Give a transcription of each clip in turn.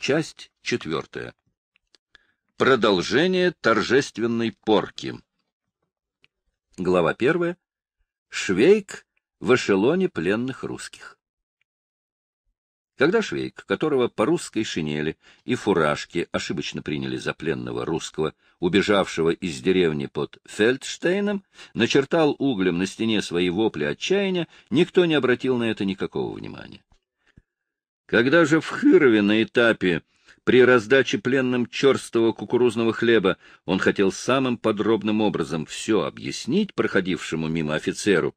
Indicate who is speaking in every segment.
Speaker 1: Часть четвертая. Продолжение торжественной порки. Глава первая. Швейк в эшелоне пленных русских. Когда Швейк, которого по русской шинели и фуражке ошибочно приняли за пленного русского, убежавшего из деревни под Фельдштейном, начертал углем на стене свои вопли отчаяния, никто не обратил на это никакого внимания. Когда же в Хырове на этапе при раздаче пленным черстого кукурузного хлеба он хотел самым подробным образом все объяснить проходившему мимо офицеру,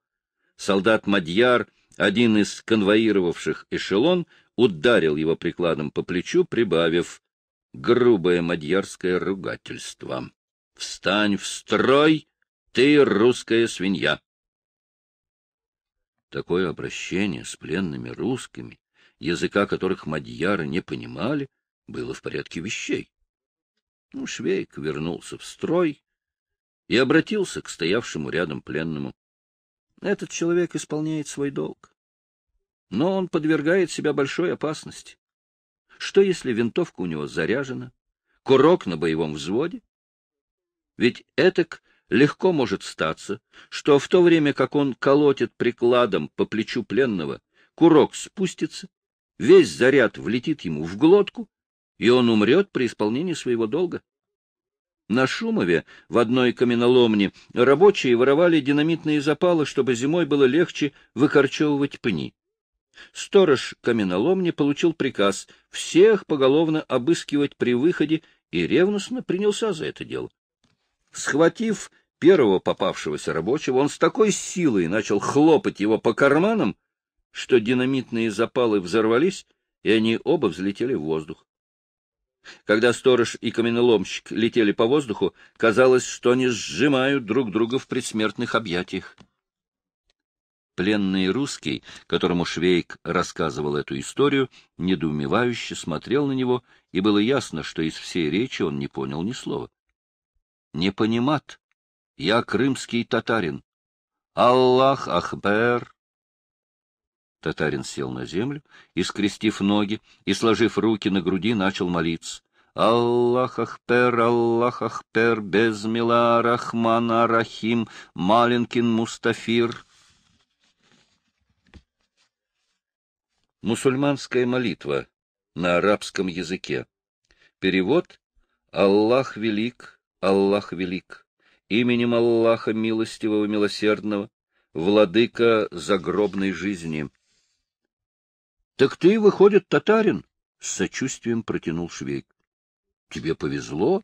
Speaker 1: солдат Мадьяр, один из конвоировавших эшелон, ударил его прикладом по плечу, прибавив грубое мадьярское ругательство. «Встань в строй, ты русская свинья!» Такое обращение с пленными русскими языка которых мадьяры не понимали, было в порядке вещей. Ну, Швейк вернулся в строй и обратился к стоявшему рядом пленному. Этот человек исполняет свой долг, но он подвергает себя большой опасности. Что, если винтовка у него заряжена, курок на боевом взводе? Ведь этак легко может статься, что в то время, как он колотит прикладом по плечу пленного, курок спустится, весь заряд влетит ему в глотку, и он умрет при исполнении своего долга. На Шумове в одной каменоломне рабочие воровали динамитные запалы, чтобы зимой было легче выкорчевывать пни. Сторож каменоломни получил приказ всех поголовно обыскивать при выходе и ревностно принялся за это дело. Схватив первого попавшегося рабочего, он с такой силой начал хлопать его по карманам, что динамитные запалы взорвались, и они оба взлетели в воздух. Когда сторож и каменоломщик летели по воздуху, казалось, что они сжимают друг друга в предсмертных объятиях. Пленный русский, которому Швейк рассказывал эту историю, недоумевающе смотрел на него, и было ясно, что из всей речи он не понял ни слова. — Не понимат. Я крымский татарин. Аллах Ахбер, Татарин сел на землю и, скрестив ноги и сложив руки на груди, начал молиться. Аллах Ахпер, Аллах Ахпер, Безмила Рахман Арахим, Маленкин Мустафир. Мусульманская молитва на арабском языке. Перевод «Аллах велик, Аллах велик, именем Аллаха милостивого, милосердного, владыка загробной жизни». Так ты, выходит, татарин? — с сочувствием протянул Швейк. — Тебе повезло.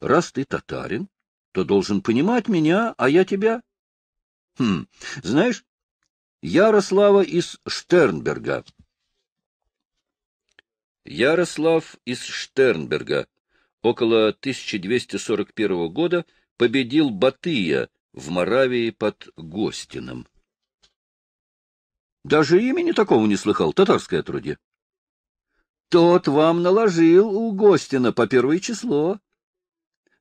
Speaker 1: Раз ты татарин, то должен понимать меня, а я тебя. — Хм, знаешь, Ярослава из Штернберга. Ярослав из Штернберга около 1241 года победил Батыя в Моравии под Гостином. Даже имени такого не слыхал, татарское отродье. Тот вам наложил у Гостина по первое число.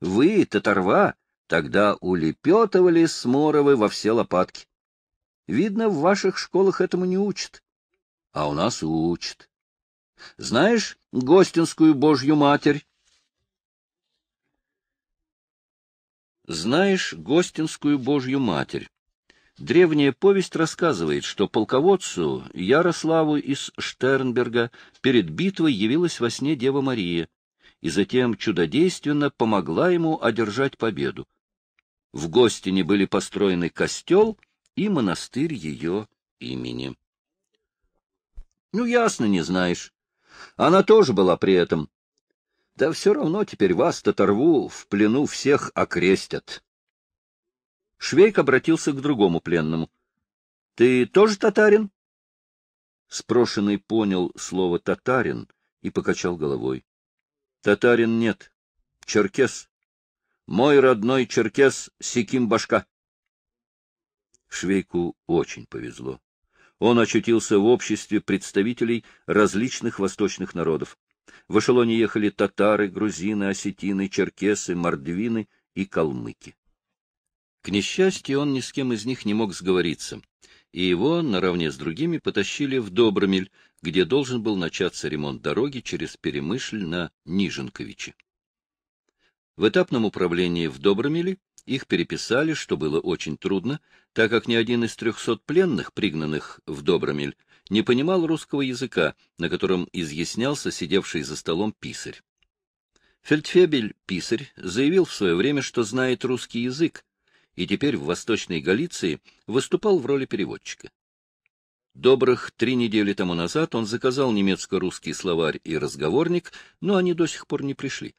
Speaker 1: Вы, татарва, тогда улепетывали с Моровы во все лопатки. Видно, в ваших школах этому не учат. А у нас учат. Знаешь Гостинскую Божью Матерь? Знаешь Гостинскую Божью Матерь? Древняя повесть рассказывает, что полководцу Ярославу из Штернберга перед битвой явилась во сне Дева Мария и затем чудодейственно помогла ему одержать победу. В Гостине были построены костел и монастырь ее имени. Ну, ясно, не знаешь. Она тоже была при этом. Да все равно теперь вас, татарву, в плену всех окрестят. Швейк обратился к другому пленному. — Ты тоже татарин? Спрошенный понял слово «татарин» и покачал головой. — Татарин нет. Черкес. Мой родной черкес Секим Башка. Швейку очень повезло. Он очутился в обществе представителей различных восточных народов. В эшелоне ехали татары, грузины, осетины, черкесы, мордвины и калмыки. К несчастью, он ни с кем из них не мог сговориться, и его, наравне с другими, потащили в Добромель, где должен был начаться ремонт дороги через Перемышль на Ниженковичи. В этапном управлении в Добромеле их переписали, что было очень трудно, так как ни один из трехсот пленных, пригнанных в Добромель, не понимал русского языка, на котором изъяснялся сидевший за столом писарь. Фельдфебель Писарь заявил в свое время, что знает русский язык, и теперь в Восточной Галиции выступал в роли переводчика. Добрых три недели тому назад он заказал немецко-русский словарь и разговорник, но они до сих пор не пришли.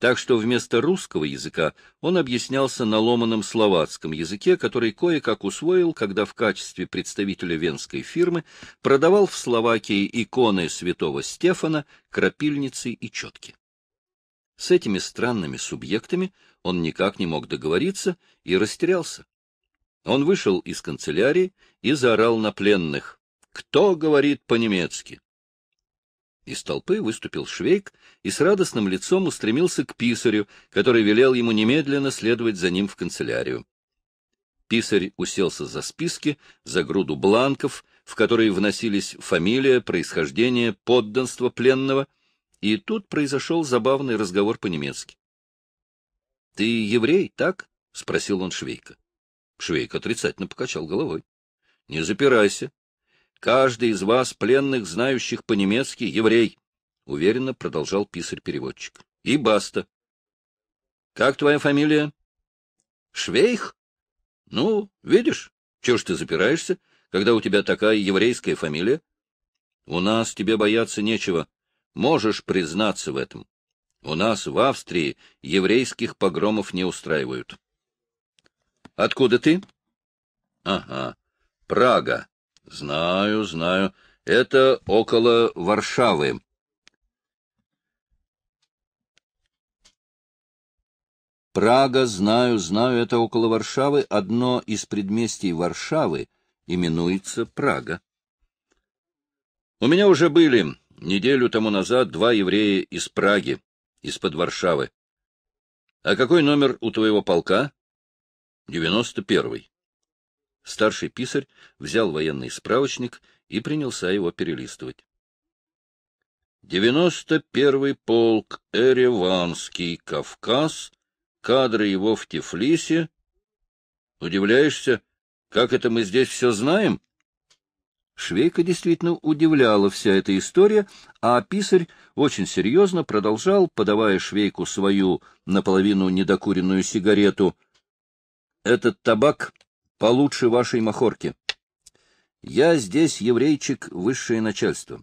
Speaker 1: Так что вместо русского языка он объяснялся на ломаном словацком языке, который кое-как усвоил, когда в качестве представителя венской фирмы продавал в Словакии иконы святого Стефана, крапильницы и четки. С этими странными субъектами он никак не мог договориться и растерялся. Он вышел из канцелярии и заорал на пленных. «Кто говорит по-немецки?» Из толпы выступил Швейк и с радостным лицом устремился к писарю, который велел ему немедленно следовать за ним в канцелярию. Писарь уселся за списки, за груду бланков, в которые вносились фамилия, происхождение, подданство пленного — и тут произошел забавный разговор по-немецки. — Ты еврей, так? — спросил он Швейка. Швейк отрицательно покачал головой. — Не запирайся. Каждый из вас, пленных, знающих по-немецки, еврей, — уверенно продолжал писарь-переводчик. — И баста. — Как твоя фамилия? — Швейх. — Ну, видишь, чего ж ты запираешься, когда у тебя такая еврейская фамилия? — У нас тебе бояться нечего, Можешь признаться в этом. У нас в Австрии еврейских погромов не устраивают. — Откуда ты? — Ага. Прага. — Знаю, знаю. Это около Варшавы. Прага, знаю, знаю, это около Варшавы. Одно из предместий Варшавы именуется Прага. У меня уже были Неделю тому назад два еврея из Праги, из-под Варшавы. А какой номер у твоего полка? Девяносто первый. Старший писарь взял военный справочник и принялся его перелистывать. Девяносто первый полк, Эреванский, Кавказ, кадры его в Тифлисе. Удивляешься, как это мы здесь все знаем? Швейка действительно удивляла вся эта история, а писарь очень серьезно продолжал, подавая Швейку свою наполовину недокуренную сигарету. — Этот табак получше вашей махорки. Я здесь еврейчик высшее начальство.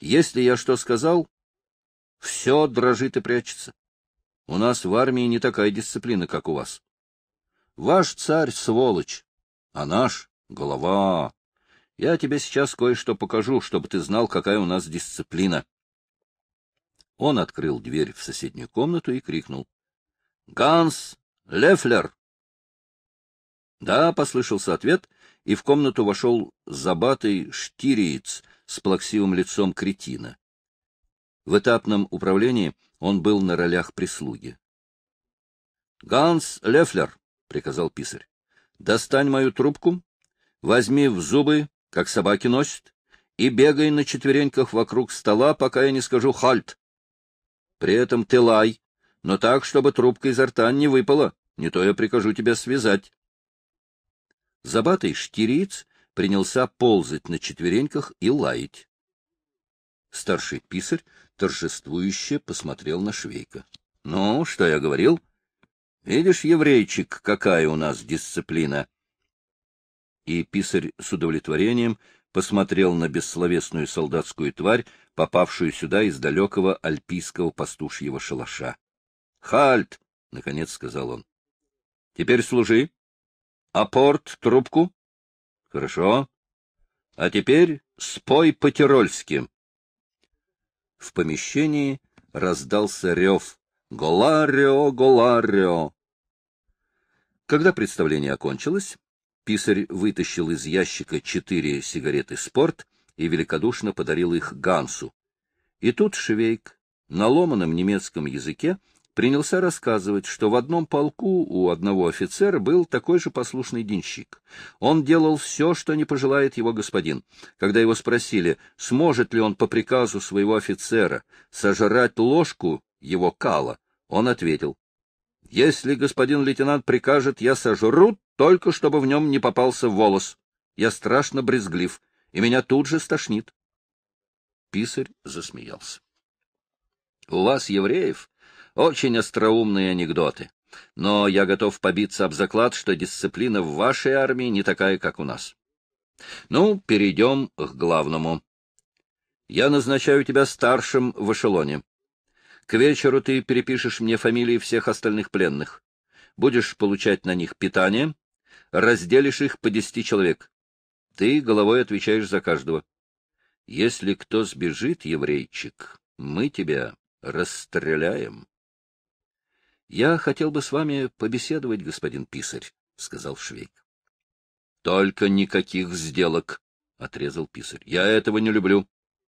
Speaker 1: Если я что сказал, все дрожит и прячется. У нас в армии не такая дисциплина, как у вас. Ваш царь — сволочь, а наш — голова. Я тебе сейчас кое-что покажу, чтобы ты знал, какая у нас дисциплина. Он открыл дверь в соседнюю комнату и крикнул. — Ганс Лефлер! Да, — послышался ответ, и в комнату вошел забатый штириец с плаксивым лицом кретина. В этапном управлении он был на ролях прислуги. — Ганс Лефлер! — приказал писарь. — Достань мою трубку, возьми в зубы как собаки носят, и бегай на четвереньках вокруг стола, пока я не скажу «хальт». При этом ты лай, но так, чтобы трубка изо рта не выпала, не то я прикажу тебя связать. Забатый штириц принялся ползать на четвереньках и лаять. Старший писарь торжествующе посмотрел на Швейка. — Ну, что я говорил? — Видишь, еврейчик, какая у нас дисциплина! — и писарь с удовлетворением посмотрел на бессловесную солдатскую тварь, попавшую сюда из далекого альпийского пастушьего шалаша. — Хальт! — наконец сказал он. — Теперь служи. — Апорт трубку? — Хорошо. — А теперь спой по-тирольски. В помещении раздался рев «Голарио, Голарио!». Когда представление окончилось, Писарь вытащил из ящика четыре сигареты «Спорт» и великодушно подарил их Гансу. И тут Швейк на ломаном немецком языке принялся рассказывать, что в одном полку у одного офицера был такой же послушный денщик. Он делал все, что не пожелает его господин. Когда его спросили, сможет ли он по приказу своего офицера сожрать ложку его кала, он ответил, если господин лейтенант прикажет, я сожру, только чтобы в нем не попался волос. Я страшно брезглив, и меня тут же стошнит. Писарь засмеялся. — У вас, евреев, очень остроумные анекдоты, но я готов побиться об заклад, что дисциплина в вашей армии не такая, как у нас. Ну, перейдем к главному. Я назначаю тебя старшим в эшелоне. К вечеру ты перепишешь мне фамилии всех остальных пленных. Будешь получать на них питание, разделишь их по десяти человек. Ты головой отвечаешь за каждого. Если кто сбежит, еврейчик, мы тебя расстреляем. — Я хотел бы с вами побеседовать, господин писарь, — сказал Швейк. — Только никаких сделок, — отрезал писарь. — Я этого не люблю.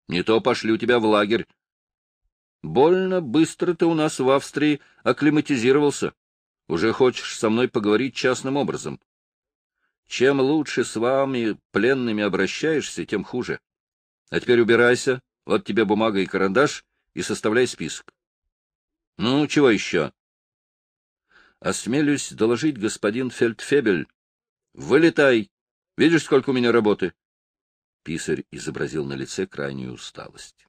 Speaker 1: Не то пошлю тебя в лагерь, Больно быстро ты у нас в Австрии акклиматизировался. Уже хочешь со мной поговорить частным образом. Чем лучше с вами пленными обращаешься, тем хуже. А теперь убирайся, вот тебе бумага и карандаш, и составляй список. Ну, чего еще? Осмелюсь доложить господин Фельдфебель. Вылетай. Видишь, сколько у меня работы? Писарь изобразил на лице крайнюю усталость.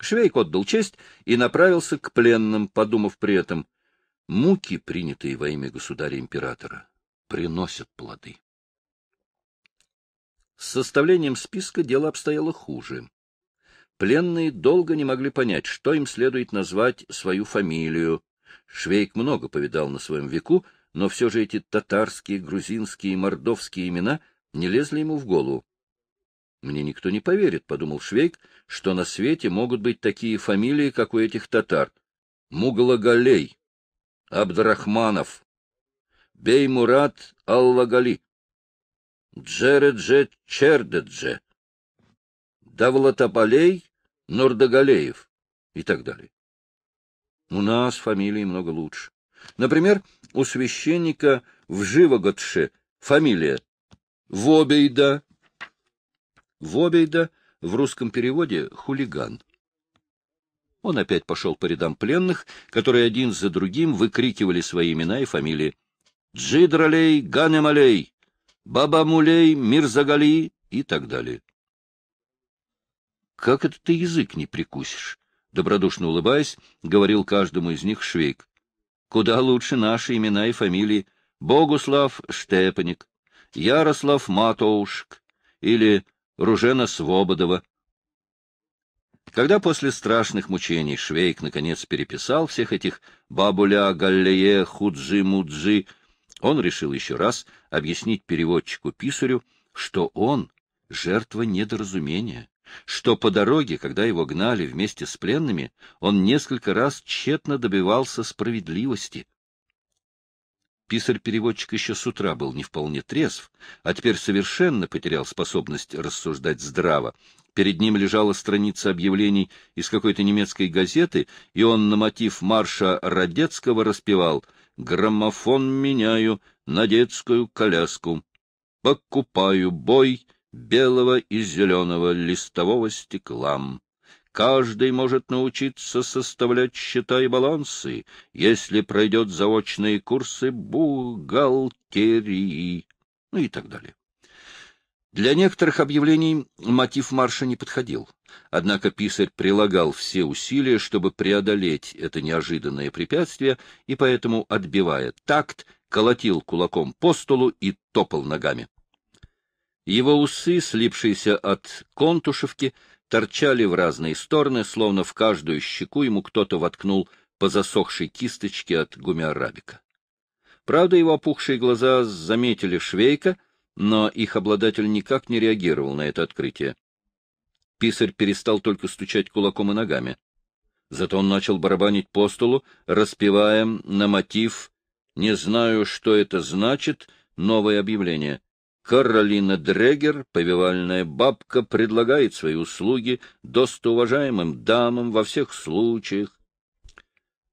Speaker 1: Швейк отдал честь и направился к пленным, подумав при этом, муки, принятые во имя государя-императора, приносят плоды. С составлением списка дело обстояло хуже. Пленные долго не могли понять, что им следует назвать свою фамилию. Швейк много повидал на своем веку, но все же эти татарские, грузинские и мордовские имена не лезли ему в голову. Мне никто не поверит, — подумал Швейк, — что на свете могут быть такие фамилии, как у этих татар. Муглагалей, Абдрахманов, Беймурат Аллагали, Джередже Чердедже, Давлатабалей Нордагалеев и так далее. У нас фамилии много лучше. Например, у священника в Живоготше фамилия Вобейда Вобейда в русском переводе «хулиган». Он опять пошел по рядам пленных, которые один за другим выкрикивали свои имена и фамилии. Джидралей, Ганемалей, Бабамулей, Мирзагали и так далее. «Как это ты язык не прикусишь?» — добродушно улыбаясь, говорил каждому из них Швейк. «Куда лучше наши имена и фамилии. Богуслав Штепаник, Ярослав Матоушек или Ружена Свободова. Когда после страшных мучений Швейк наконец переписал всех этих «бабуля», «галлее», «худжи», «муджи», он решил еще раз объяснить переводчику-писарю, что он — жертва недоразумения, что по дороге, когда его гнали вместе с пленными, он несколько раз тщетно добивался справедливости — Писарь-переводчик еще с утра был не вполне трезв, а теперь совершенно потерял способность рассуждать здраво. Перед ним лежала страница объявлений из какой-то немецкой газеты, и он на мотив марша Радецкого распевал «Граммофон меняю на детскую коляску, покупаю бой белого и зеленого листового стекла». Каждый может научиться составлять счета и балансы, если пройдет заочные курсы бухгалтерии, ну и так далее. Для некоторых объявлений мотив марша не подходил, однако писарь прилагал все усилия, чтобы преодолеть это неожиданное препятствие, и поэтому, отбивая такт, колотил кулаком по столу и топал ногами. Его усы, слипшиеся от контушевки, торчали в разные стороны, словно в каждую щеку ему кто-то воткнул по засохшей кисточке от гумиарабика. Правда, его опухшие глаза заметили швейка, но их обладатель никак не реагировал на это открытие. Писарь перестал только стучать кулаком и ногами. Зато он начал барабанить по столу, распевая на мотив «Не знаю, что это значит» новое объявление — Каролина Дрегер, повивальная бабка, предлагает свои услуги достоуважаемым дамам во всех случаях.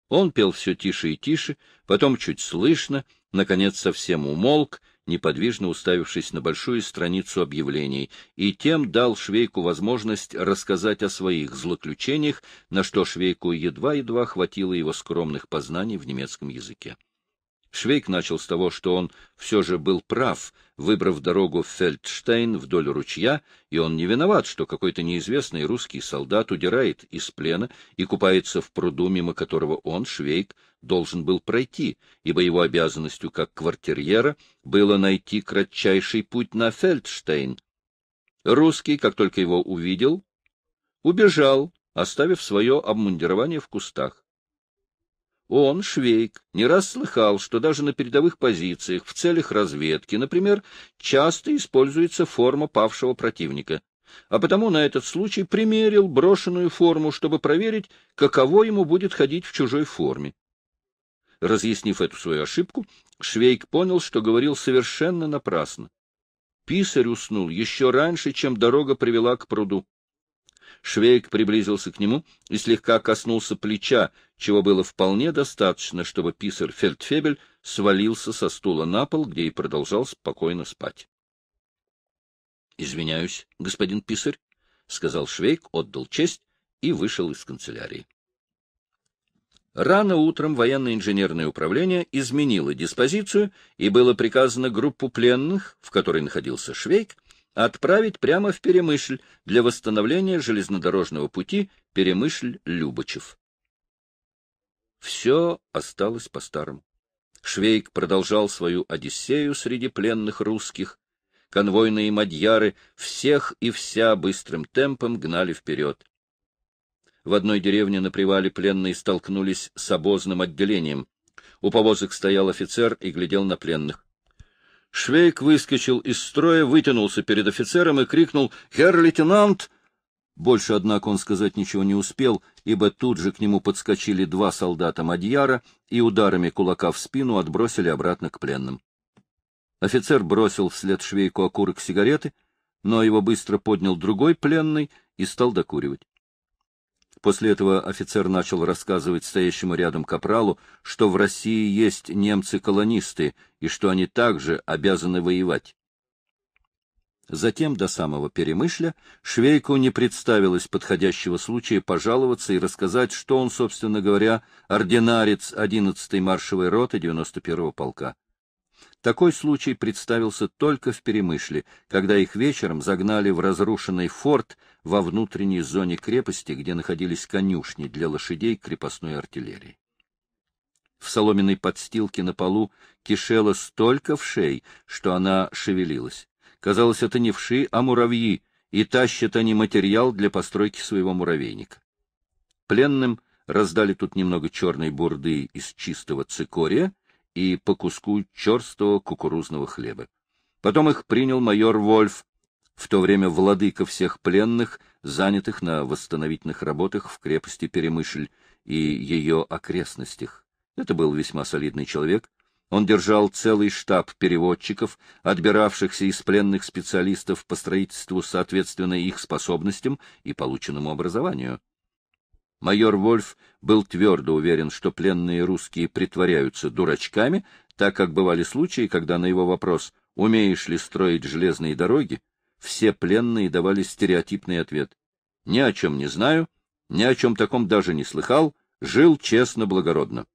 Speaker 1: Он пел все тише и тише, потом чуть слышно, наконец совсем умолк, неподвижно уставившись на большую страницу объявлений, и тем дал Швейку возможность рассказать о своих злоключениях, на что Швейку едва-едва хватило его скромных познаний в немецком языке. Швейк начал с того, что он все же был прав, выбрав дорогу Фельдштейн вдоль ручья, и он не виноват, что какой-то неизвестный русский солдат удирает из плена и купается в пруду, мимо которого он, Швейк, должен был пройти, ибо его обязанностью как квартирьера было найти кратчайший путь на Фельдштейн. Русский, как только его увидел, убежал, оставив свое обмундирование в кустах. Он, Швейк, не раз слыхал, что даже на передовых позициях в целях разведки, например, часто используется форма павшего противника, а потому на этот случай примерил брошенную форму, чтобы проверить, каково ему будет ходить в чужой форме. Разъяснив эту свою ошибку, Швейк понял, что говорил совершенно напрасно. Писарь уснул еще раньше, чем дорога привела к пруду. Швейк приблизился к нему и слегка коснулся плеча, чего было вполне достаточно, чтобы писарь Фельдфебель свалился со стула на пол, где и продолжал спокойно спать. — Извиняюсь, господин писарь, — сказал Швейк, отдал честь и вышел из канцелярии. Рано утром военно-инженерное управление изменило диспозицию, и было приказано группу пленных, в которой находился Швейк, отправить прямо в Перемышль для восстановления железнодорожного пути перемышль любочев все осталось по-старому. Швейк продолжал свою Одиссею среди пленных русских. Конвойные мадьяры всех и вся быстрым темпом гнали вперед. В одной деревне на привале пленные столкнулись с обозным отделением. У повозок стоял офицер и глядел на пленных. Швейк выскочил из строя, вытянулся перед офицером и крикнул «Херр лейтенант, больше, однако, он сказать ничего не успел, ибо тут же к нему подскочили два солдата Мадьяра и ударами кулака в спину отбросили обратно к пленным. Офицер бросил вслед швейку окурок сигареты, но его быстро поднял другой пленный и стал докуривать. После этого офицер начал рассказывать стоящему рядом капралу, что в России есть немцы-колонисты и что они также обязаны воевать. Затем до самого Перемышля Швейку не представилось подходящего случая пожаловаться и рассказать, что он, собственно говоря, ординарец 11-й маршевой роты 91-го полка. Такой случай представился только в Перемышле, когда их вечером загнали в разрушенный форт во внутренней зоне крепости, где находились конюшни для лошадей крепостной артиллерии. В соломенной подстилке на полу кишела столько вшей, что она шевелилась. Казалось, это не вши, а муравьи, и тащат они материал для постройки своего муравейника. Пленным раздали тут немного черной бурды из чистого цикория и по куску черстого кукурузного хлеба. Потом их принял майор Вольф, в то время владыка всех пленных, занятых на восстановительных работах в крепости Перемышль и ее окрестностях. Это был весьма солидный человек, он держал целый штаб переводчиков, отбиравшихся из пленных специалистов по строительству соответственно их способностям и полученному образованию. Майор Вольф был твердо уверен, что пленные русские притворяются дурачками, так как бывали случаи, когда на его вопрос «Умеешь ли строить железные дороги?» все пленные давали стереотипный ответ «Ни о чем не знаю, ни о чем таком даже не слыхал, жил честно, благородно».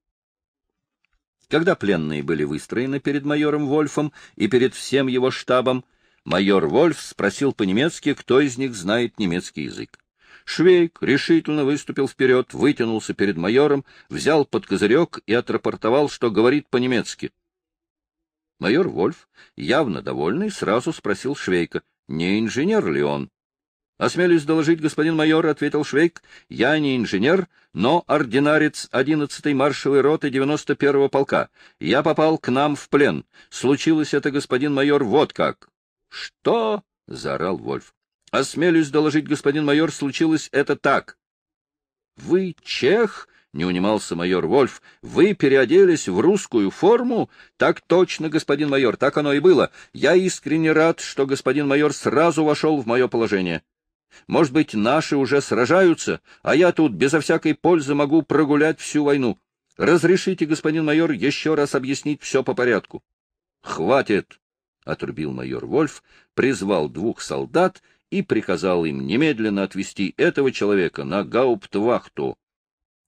Speaker 1: Когда пленные были выстроены перед майором Вольфом и перед всем его штабом, майор Вольф спросил по-немецки, кто из них знает немецкий язык. Швейк решительно выступил вперед, вытянулся перед майором, взял под козырек и отрапортовал, что говорит по-немецки. Майор Вольф, явно довольный, сразу спросил Швейка, не инженер ли он. — Осмелюсь доложить, господин майор, — ответил Швейк, — я не инженер, но ординарец 11-й маршевой роты 91-го полка. Я попал к нам в плен. Случилось это, господин майор, вот как. — Что? — заорал Вольф. — Осмелюсь доложить, господин майор, случилось это так. — Вы чех? — не унимался майор Вольф. — Вы переоделись в русскую форму? — Так точно, господин майор, так оно и было. Я искренне рад, что господин майор сразу вошел в мое положение. — может быть, наши уже сражаются, а я тут безо всякой пользы могу прогулять всю войну. Разрешите, господин майор, еще раз объяснить все по порядку. — Хватит! — отрубил майор Вольф, призвал двух солдат и приказал им немедленно отвести этого человека на гауптвахту.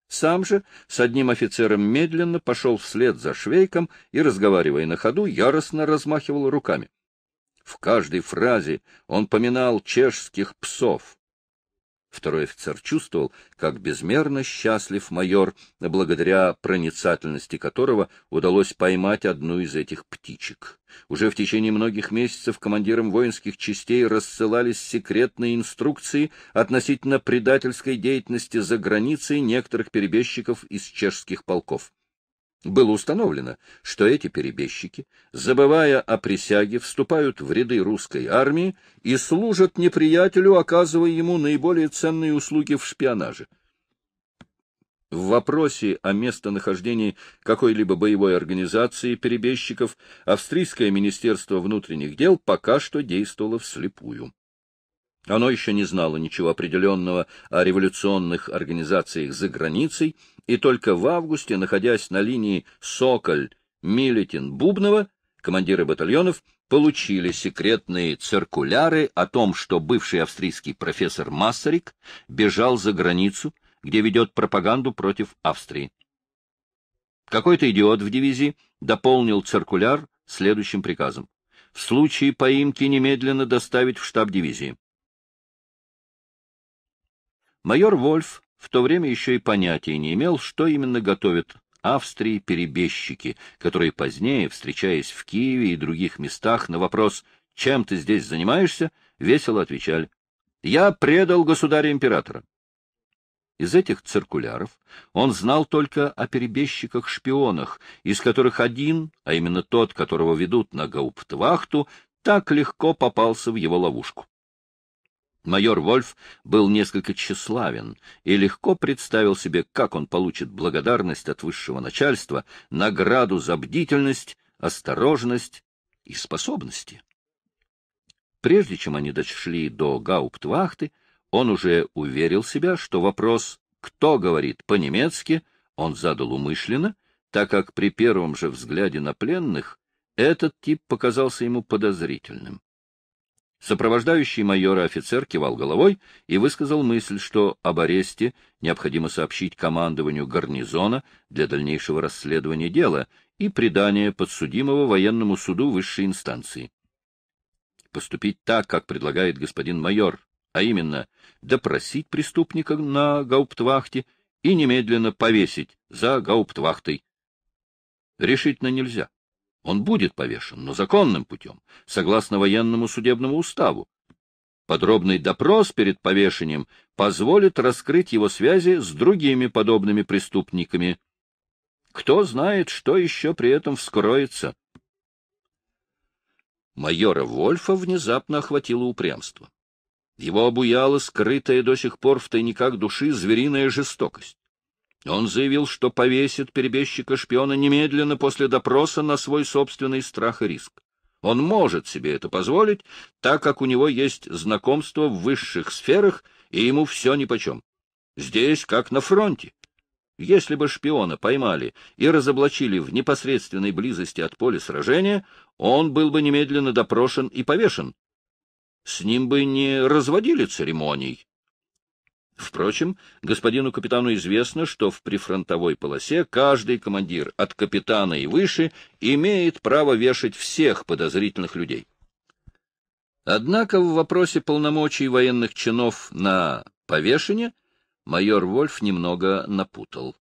Speaker 1: Сам же с одним офицером медленно пошел вслед за Швейком и, разговаривая на ходу, яростно размахивал руками. В каждой фразе он поминал чешских псов. Второй офицер чувствовал, как безмерно счастлив майор, благодаря проницательности которого удалось поймать одну из этих птичек. Уже в течение многих месяцев командирам воинских частей рассылались секретные инструкции относительно предательской деятельности за границей некоторых перебежчиков из чешских полков. Было установлено, что эти перебежчики, забывая о присяге, вступают в ряды русской армии и служат неприятелю, оказывая ему наиболее ценные услуги в шпионаже. В вопросе о местонахождении какой-либо боевой организации перебежчиков австрийское министерство внутренних дел пока что действовало вслепую. Оно еще не знало ничего определенного о революционных организациях за границей, и только в августе, находясь на линии «Соколь», «Милитин», «Бубнова», командиры батальонов получили секретные циркуляры о том, что бывший австрийский профессор Массарик бежал за границу, где ведет пропаганду против Австрии. Какой-то идиот в дивизии дополнил циркуляр следующим приказом. В случае поимки немедленно доставить в штаб дивизии. Майор Вольф в то время еще и понятия не имел, что именно готовят Австрии перебежчики, которые позднее, встречаясь в Киеве и других местах, на вопрос «Чем ты здесь занимаешься?» весело отвечали «Я предал государя-императора». Из этих циркуляров он знал только о перебежчиках-шпионах, из которых один, а именно тот, которого ведут на гауптвахту, так легко попался в его ловушку. Майор Вольф был несколько тщеславен и легко представил себе, как он получит благодарность от высшего начальства, награду за бдительность, осторожность и способности. Прежде чем они дошли до гауптвахты, он уже уверил себя, что вопрос «кто говорит по-немецки» он задал умышленно, так как при первом же взгляде на пленных этот тип показался ему подозрительным. Сопровождающий майора офицер кивал головой и высказал мысль, что об аресте необходимо сообщить командованию гарнизона для дальнейшего расследования дела и предания подсудимого военному суду высшей инстанции. Поступить так, как предлагает господин майор, а именно допросить преступника на гауптвахте и немедленно повесить за гауптвахтой. Решительно нельзя. Он будет повешен, но законным путем, согласно военному судебному уставу. Подробный допрос перед повешением позволит раскрыть его связи с другими подобными преступниками. Кто знает, что еще при этом вскроется. Майора Вольфа внезапно охватило упрямство. Его обуяла скрытая до сих пор в тайниках души звериная жестокость. Он заявил, что повесит перебежчика-шпиона немедленно после допроса на свой собственный страх и риск. Он может себе это позволить, так как у него есть знакомство в высших сферах, и ему все нипочем. Здесь как на фронте. Если бы шпиона поймали и разоблачили в непосредственной близости от поля сражения, он был бы немедленно допрошен и повешен. С ним бы не разводили церемоний. Впрочем, господину капитану известно, что в прифронтовой полосе каждый командир от капитана и выше имеет право вешать всех подозрительных людей. Однако в вопросе полномочий военных чинов на повешение майор Вольф немного напутал.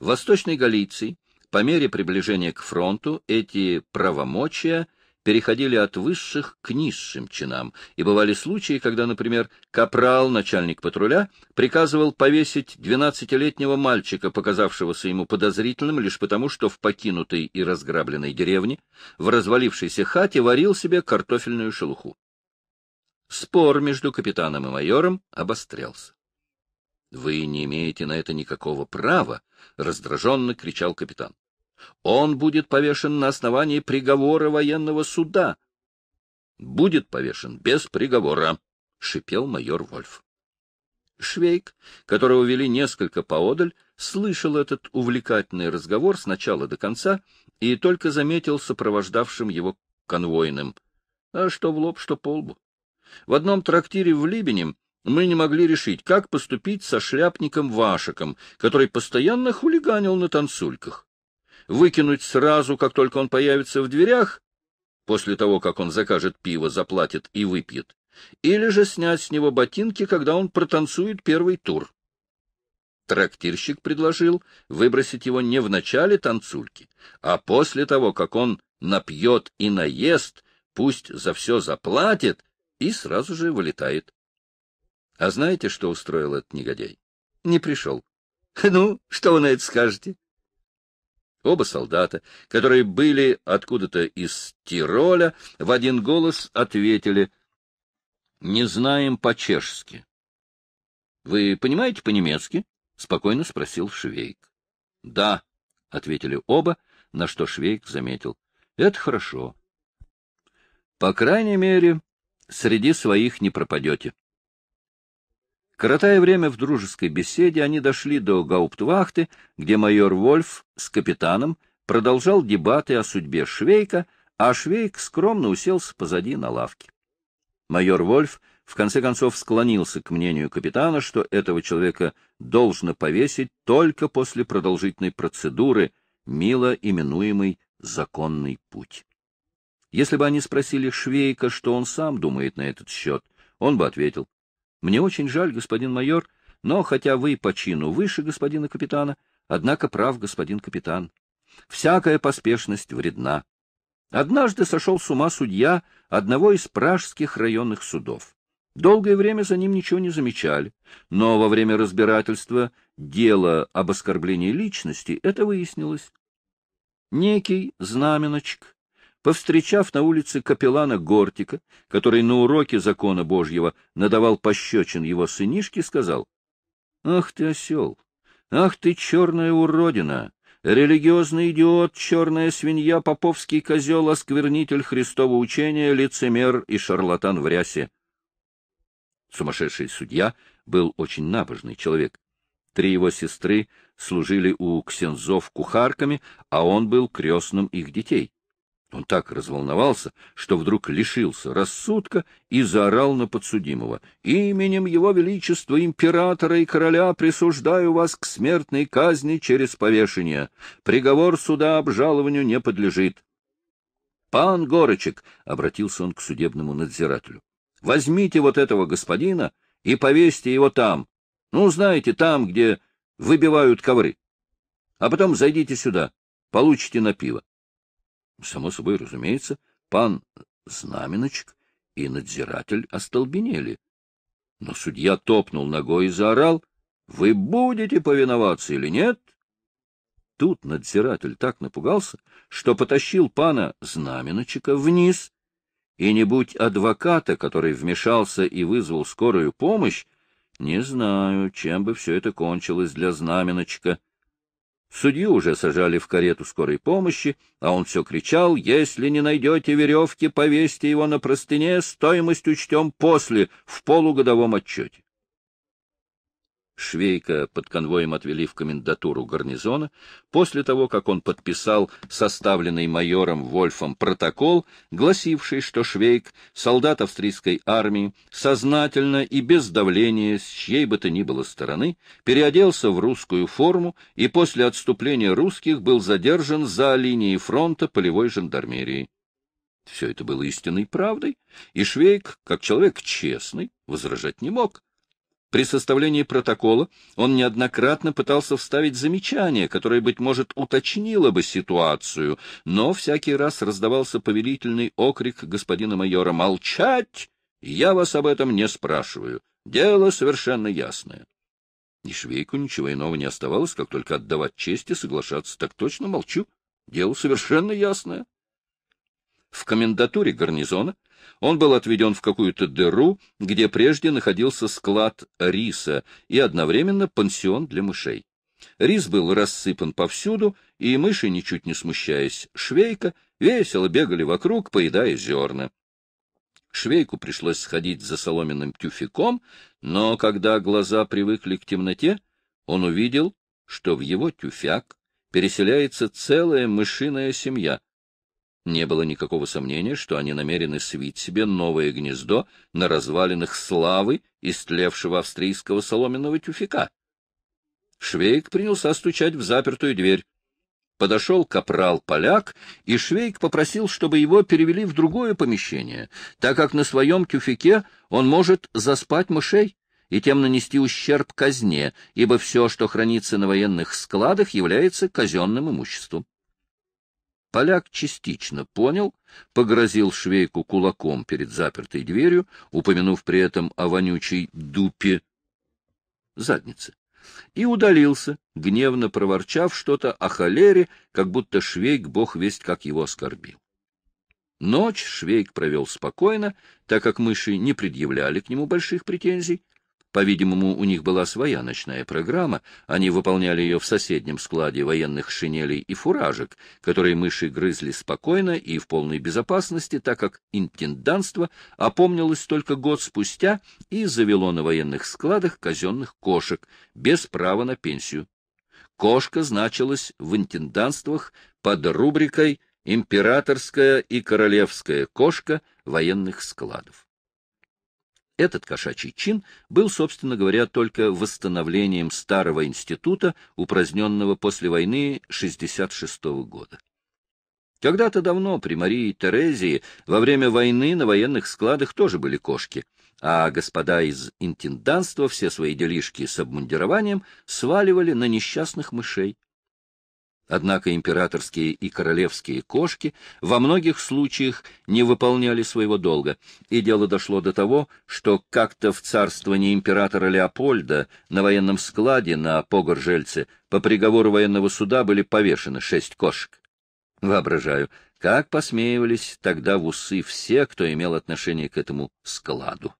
Speaker 1: В Восточной Галиции по мере приближения к фронту эти правомочия – переходили от высших к низшим чинам, и бывали случаи, когда, например, капрал, начальник патруля, приказывал повесить двенадцатилетнего мальчика, показавшегося ему подозрительным лишь потому, что в покинутой и разграбленной деревне, в развалившейся хате варил себе картофельную шелуху. Спор между капитаном и майором обострялся. — Вы не имеете на это никакого права! — раздраженно кричал капитан. Он будет повешен на основании приговора военного суда. — Будет повешен без приговора, — шипел майор Вольф. Швейк, которого вели несколько поодаль, слышал этот увлекательный разговор сначала до конца и только заметил сопровождавшим его конвойным. А что в лоб, что по лбу. В одном трактире в Либене мы не могли решить, как поступить со шляпником Вашиком, который постоянно хулиганил на танцульках выкинуть сразу, как только он появится в дверях, после того, как он закажет пиво, заплатит и выпьет, или же снять с него ботинки, когда он протанцует первый тур. Трактирщик предложил выбросить его не в начале танцульки, а после того, как он напьет и наест, пусть за все заплатит и сразу же вылетает. А знаете, что устроил этот негодяй? Не пришел. Ну, что вы на это скажете? Оба солдата, которые были откуда-то из Тироля, в один голос ответили «Не знаем по-чешски». «Вы понимаете по-немецки?» — спокойно спросил Швейк. «Да», — ответили оба, на что Швейк заметил. «Это хорошо. По крайней мере, среди своих не пропадете. Коротая время в дружеской беседе, они дошли до гауптвахты, где майор Вольф с капитаном продолжал дебаты о судьбе Швейка, а Швейк скромно уселся позади на лавке. Майор Вольф в конце концов склонился к мнению капитана, что этого человека должно повесить только после продолжительной процедуры, мило именуемой «законный путь». Если бы они спросили Швейка, что он сам думает на этот счет, он бы ответил, мне очень жаль, господин майор, но хотя вы по чину выше господина капитана, однако прав господин капитан. Всякая поспешность вредна. Однажды сошел с ума судья одного из пражских районных судов. Долгое время за ним ничего не замечали, но во время разбирательства дела об оскорблении личности это выяснилось. Некий знаменочек повстречав на улице капеллана Гортика, который на уроке закона Божьего надавал пощечин его сынишке, сказал, «Ах ты, осел! Ах ты, черная уродина! Религиозный идиот, черная свинья, поповский козел, осквернитель Христового учения, лицемер и шарлатан в рясе!» Сумасшедший судья был очень набожный человек. Три его сестры служили у ксензов кухарками, а он был крестным их детей. Он так разволновался, что вдруг лишился рассудка и заорал на подсудимого. «Именем Его Величества, императора и короля, присуждаю вас к смертной казни через повешение. Приговор суда обжалованию не подлежит». «Пан Горочек», — обратился он к судебному надзирателю, — «возьмите вот этого господина и повесьте его там. Ну, знаете, там, где выбивают ковры. А потом зайдите сюда, получите на пиво. Само собой, разумеется, пан Знаменочек и надзиратель остолбенели. Но судья топнул ногой и заорал, «Вы будете повиноваться или нет?» Тут надзиратель так напугался, что потащил пана Знаменочека вниз, и не будь адвоката, который вмешался и вызвал скорую помощь, не знаю, чем бы все это кончилось для Знаменочка — Судью уже сажали в карету скорой помощи, а он все кричал, «Если не найдете веревки, повесьте его на простыне, стоимость учтем после, в полугодовом отчете». Швейка под конвоем отвели в комендатуру гарнизона, после того, как он подписал составленный майором Вольфом протокол, гласивший, что Швейк, солдат австрийской армии, сознательно и без давления с чьей бы то ни было стороны, переоделся в русскую форму и после отступления русских был задержан за линией фронта полевой жандармерии. Все это было истинной правдой, и Швейк, как человек честный, возражать не мог. При составлении протокола он неоднократно пытался вставить замечание, которое, быть может, уточнило бы ситуацию, но всякий раз раздавался повелительный окрик господина майора «Молчать! Я вас об этом не спрашиваю. Дело совершенно ясное». И Швейку ничего иного не оставалось, как только отдавать честь и соглашаться. Так точно молчу. Дело совершенно ясное в комендатуре гарнизона он был отведен в какую-то дыру, где прежде находился склад риса и одновременно пансион для мышей. Рис был рассыпан повсюду, и мыши, ничуть не смущаясь швейка, весело бегали вокруг, поедая зерна. Швейку пришлось сходить за соломенным тюфяком, но когда глаза привыкли к темноте, он увидел, что в его тюфяк переселяется целая мышиная семья, не было никакого сомнения, что они намерены свить себе новое гнездо на развалинах славы истлевшего австрийского соломенного тюфика. Швейк принялся стучать в запертую дверь. Подошел капрал-поляк, и Швейк попросил, чтобы его перевели в другое помещение, так как на своем тюфике он может заспать мышей и тем нанести ущерб казне, ибо все, что хранится на военных складах, является казенным имуществом. Поляк частично понял, погрозил швейку кулаком перед запертой дверью, упомянув при этом о вонючей дупе задницы, и удалился, гневно проворчав что-то о холере, как будто швейк бог весть как его оскорбил. Ночь Швейк провел спокойно, так как мыши не предъявляли к нему больших претензий, по-видимому, у них была своя ночная программа, они выполняли ее в соседнем складе военных шинелей и фуражек, которые мыши грызли спокойно и в полной безопасности, так как интенданство опомнилось только год спустя и завело на военных складах казенных кошек без права на пенсию. Кошка значилась в интенданствах под рубрикой «Императорская и королевская кошка военных складов». Этот кошачий чин был, собственно говоря, только восстановлением старого института, упраздненного после войны 1966 года. Когда-то давно при Марии Терезии во время войны на военных складах тоже были кошки, а господа из интенданства все свои делишки с обмундированием сваливали на несчастных мышей. Однако императорские и королевские кошки во многих случаях не выполняли своего долга, и дело дошло до того, что как-то в царствовании императора Леопольда на военном складе на Погоржельце по приговору военного суда были повешены шесть кошек. Воображаю, как посмеивались тогда в усы все, кто имел отношение к этому складу.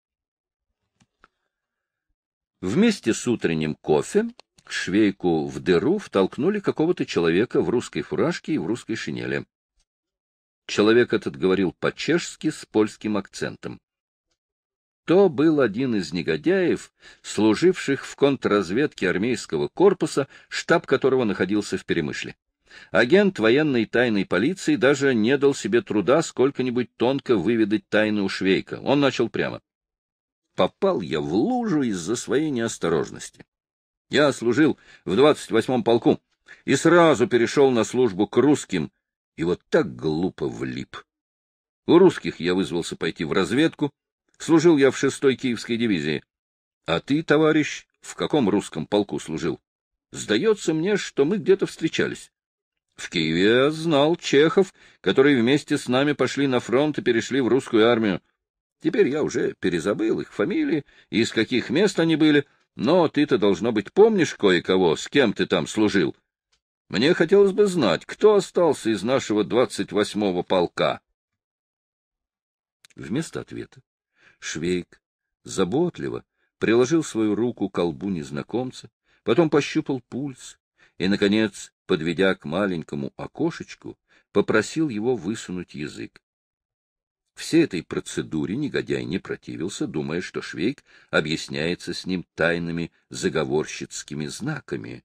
Speaker 1: Вместе с утренним кофе швейку в дыру втолкнули какого-то человека в русской фуражке и в русской шинели. Человек этот говорил по-чешски с польским акцентом. То был один из негодяев, служивших в контрразведке армейского корпуса, штаб которого находился в Перемышле. Агент военной тайной полиции даже не дал себе труда сколько-нибудь тонко выведать тайну у Швейка. Он начал прямо. «Попал я в лужу из-за своей неосторожности. Я служил в 28-м полку и сразу перешел на службу к русским, и вот так глупо влип. У русских я вызвался пойти в разведку, служил я в 6-й Киевской дивизии. А ты, товарищ, в каком русском полку служил? Сдается мне, что мы где-то встречались. В Киеве я знал чехов, которые вместе с нами пошли на фронт и перешли в русскую армию. Теперь я уже перезабыл их фамилии и из каких мест они были — но ты-то, должно быть, помнишь кое-кого, с кем ты там служил. Мне хотелось бы знать, кто остался из нашего двадцать восьмого полка. Вместо ответа Швейк заботливо приложил свою руку к колбу незнакомца, потом пощупал пульс и, наконец, подведя к маленькому окошечку, попросил его высунуть язык. Всей этой процедуре негодяй не противился, думая, что Швейк объясняется с ним тайными заговорщицкими знаками.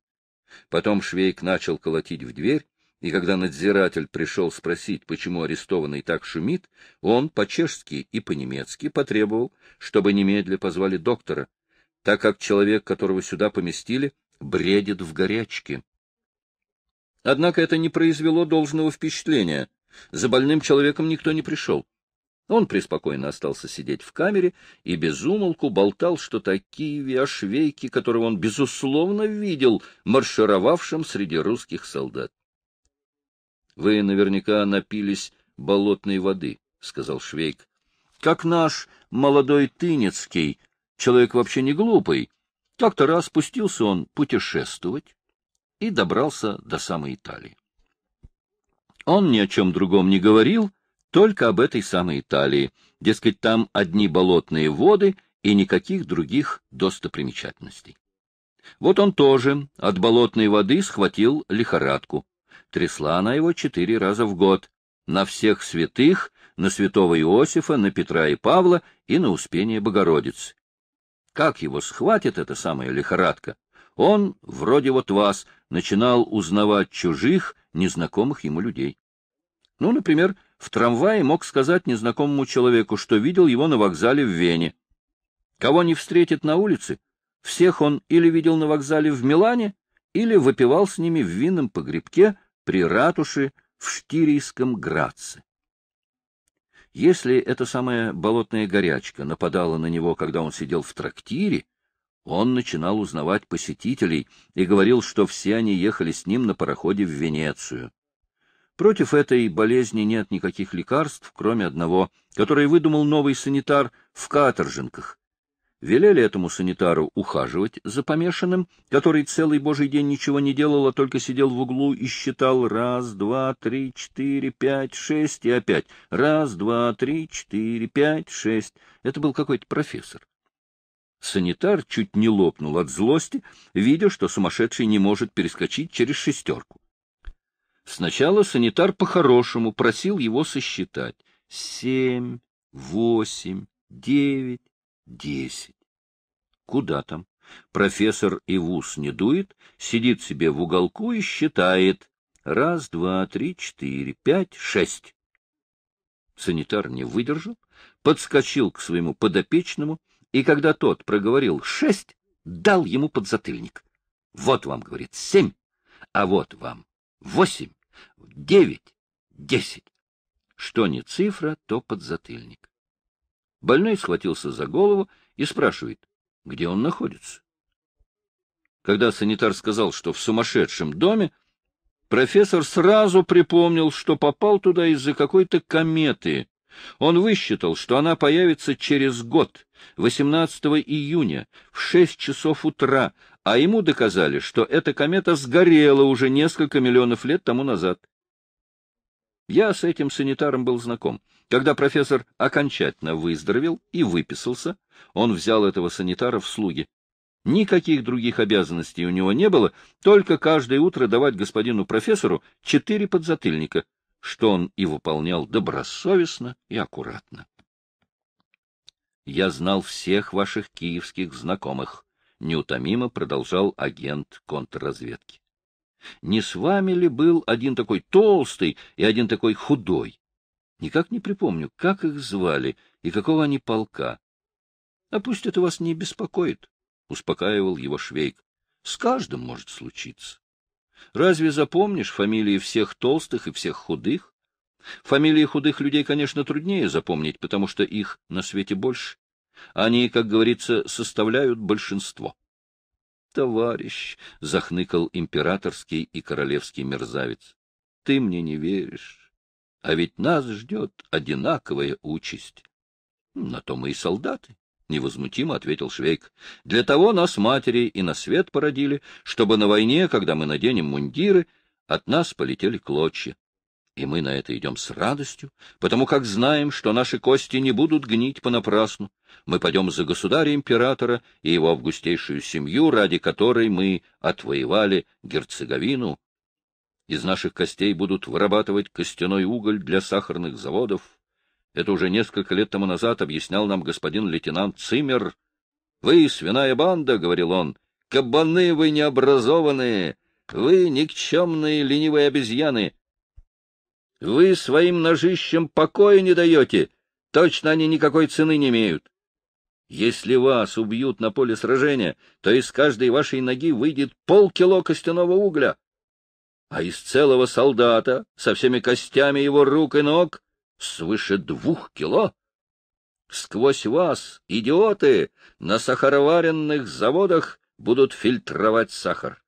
Speaker 1: Потом Швейк начал колотить в дверь, и когда надзиратель пришел спросить, почему арестованный так шумит, он по-чешски и по-немецки потребовал, чтобы немедля позвали доктора, так как человек, которого сюда поместили, бредит в горячке. Однако это не произвело должного впечатления. За больным человеком никто не пришел. Он преспокойно остался сидеть в камере и безумолку болтал что такие о Киеве, о которого он, безусловно, видел маршировавшим среди русских солдат. — Вы наверняка напились болотной воды, — сказал швейк. — Как наш молодой Тынецкий, человек вообще не глупый, как-то раз пустился он путешествовать и добрался до самой Италии. Он ни о чем другом не говорил, только об этой самой Италии, дескать, там одни болотные воды и никаких других достопримечательностей. Вот он тоже от болотной воды схватил лихорадку. Трясла она его четыре раза в год. На всех святых, на святого Иосифа, на Петра и Павла и на Успение Богородицы. Как его схватит эта самая лихорадка? Он, вроде вот вас, начинал узнавать чужих, незнакомых ему людей. Ну, например, в трамвае мог сказать незнакомому человеку, что видел его на вокзале в Вене. Кого не встретит на улице, всех он или видел на вокзале в Милане, или выпивал с ними в винном погребке при ратуше в Штирийском Граце. Если эта самая болотная горячка нападала на него, когда он сидел в трактире, он начинал узнавать посетителей и говорил, что все они ехали с ним на пароходе в Венецию. Против этой болезни нет никаких лекарств, кроме одного, который выдумал новый санитар в каторжинках. Велели этому санитару ухаживать за помешанным, который целый божий день ничего не делал, а только сидел в углу и считал раз, два, три, четыре, пять, шесть и опять. Раз, два, три, четыре, пять, шесть. Это был какой-то профессор. Санитар чуть не лопнул от злости, видя, что сумасшедший не может перескочить через шестерку. Сначала санитар по-хорошему просил его сосчитать. Семь, восемь, девять, десять. Куда там? Профессор и в ус не дует, сидит себе в уголку и считает. Раз, два, три, четыре, пять, шесть. Санитар не выдержал, подскочил к своему подопечному, и когда тот проговорил шесть, дал ему подзатыльник. Вот вам, говорит, семь, а вот вам восемь, девять, десять. Что не цифра, то подзатыльник. Больной схватился за голову и спрашивает, где он находится. Когда санитар сказал, что в сумасшедшем доме, профессор сразу припомнил, что попал туда из-за какой-то кометы. Он высчитал, что она появится через год, 18 июня, в 6 часов утра, а ему доказали, что эта комета сгорела уже несколько миллионов лет тому назад. Я с этим санитаром был знаком. Когда профессор окончательно выздоровел и выписался, он взял этого санитара в слуги. Никаких других обязанностей у него не было, только каждое утро давать господину профессору четыре подзатыльника, что он и выполнял добросовестно и аккуратно. Я знал всех ваших киевских знакомых, неутомимо продолжал агент контрразведки. Не с вами ли был один такой толстый и один такой худой? Никак не припомню, как их звали и какого они полка. — А пусть это вас не беспокоит, — успокаивал его Швейк. — С каждым может случиться. Разве запомнишь фамилии всех толстых и всех худых? Фамилии худых людей, конечно, труднее запомнить, потому что их на свете больше. Они, как говорится, составляют большинство. Товарищ, — захныкал императорский и королевский мерзавец, — ты мне не веришь. А ведь нас ждет одинаковая участь. На то мы и солдаты, — невозмутимо ответил Швейк. — Для того нас матери и на свет породили, чтобы на войне, когда мы наденем мундиры, от нас полетели клочья и мы на это идем с радостью, потому как знаем, что наши кости не будут гнить понапрасну. Мы пойдем за государя-императора и его августейшую семью, ради которой мы отвоевали герцеговину. Из наших костей будут вырабатывать костяной уголь для сахарных заводов. Это уже несколько лет тому назад объяснял нам господин лейтенант Цимер. «Вы, свиная банда», — говорил он, — «кабаны вы необразованные, вы никчемные ленивые обезьяны, вы своим ножищем покоя не даете. Точно они никакой цены не имеют. Если вас убьют на поле сражения, то из каждой вашей ноги выйдет полкило костяного угля. А из целого солдата, со всеми костями его рук и ног, свыше двух кило. Сквозь вас, идиоты, на сахароваренных заводах будут фильтровать сахар.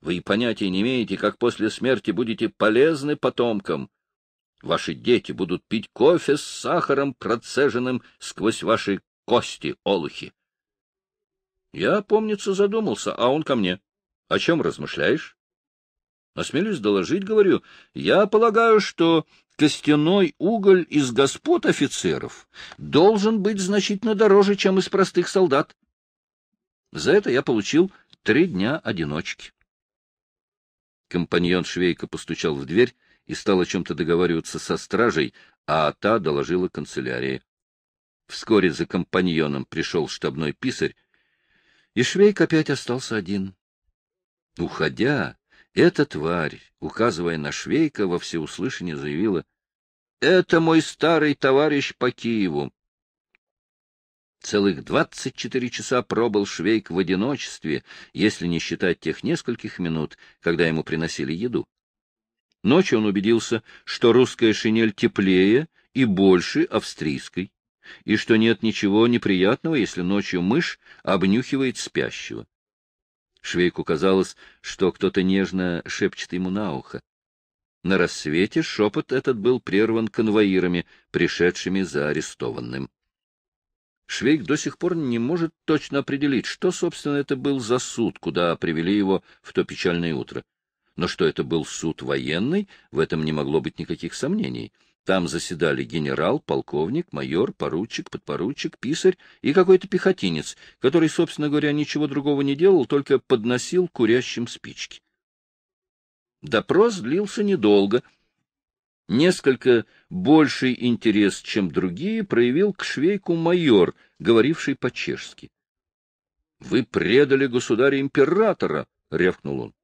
Speaker 1: Вы понятия не имеете, как после смерти будете полезны потомкам. Ваши дети будут пить кофе с сахаром, процеженным сквозь ваши кости, олухи. Я, помнится, задумался, а он ко мне. О чем размышляешь? Осмелюсь доложить, говорю, я полагаю, что костяной уголь из господ офицеров должен быть значительно дороже, чем из простых солдат. За это я получил три дня одиночки. Компаньон Швейка постучал в дверь, и стал о чем-то договариваться со стражей, а та доложила канцелярии. Вскоре за компаньоном пришел штабной писарь, и Швейк опять остался один. Уходя, эта тварь, указывая на Швейка, во всеуслышание заявила, — Это мой старый товарищ по Киеву. Целых двадцать четыре часа пробыл Швейк в одиночестве, если не считать тех нескольких минут, когда ему приносили еду. Ночью он убедился, что русская шинель теплее и больше австрийской, и что нет ничего неприятного, если ночью мышь обнюхивает спящего. Швейку казалось, что кто-то нежно шепчет ему на ухо. На рассвете шепот этот был прерван конвоирами, пришедшими за арестованным. Швейк до сих пор не может точно определить, что, собственно, это был за суд, куда привели его в то печальное утро. Но что это был суд военный, в этом не могло быть никаких сомнений. Там заседали генерал, полковник, майор, поручик, подпоручик, писарь и какой-то пехотинец, который, собственно говоря, ничего другого не делал, только подносил курящим спички. Допрос длился недолго. Несколько больший интерес, чем другие, проявил к швейку майор, говоривший по-чешски. — Вы предали государя-императора! — рявкнул он.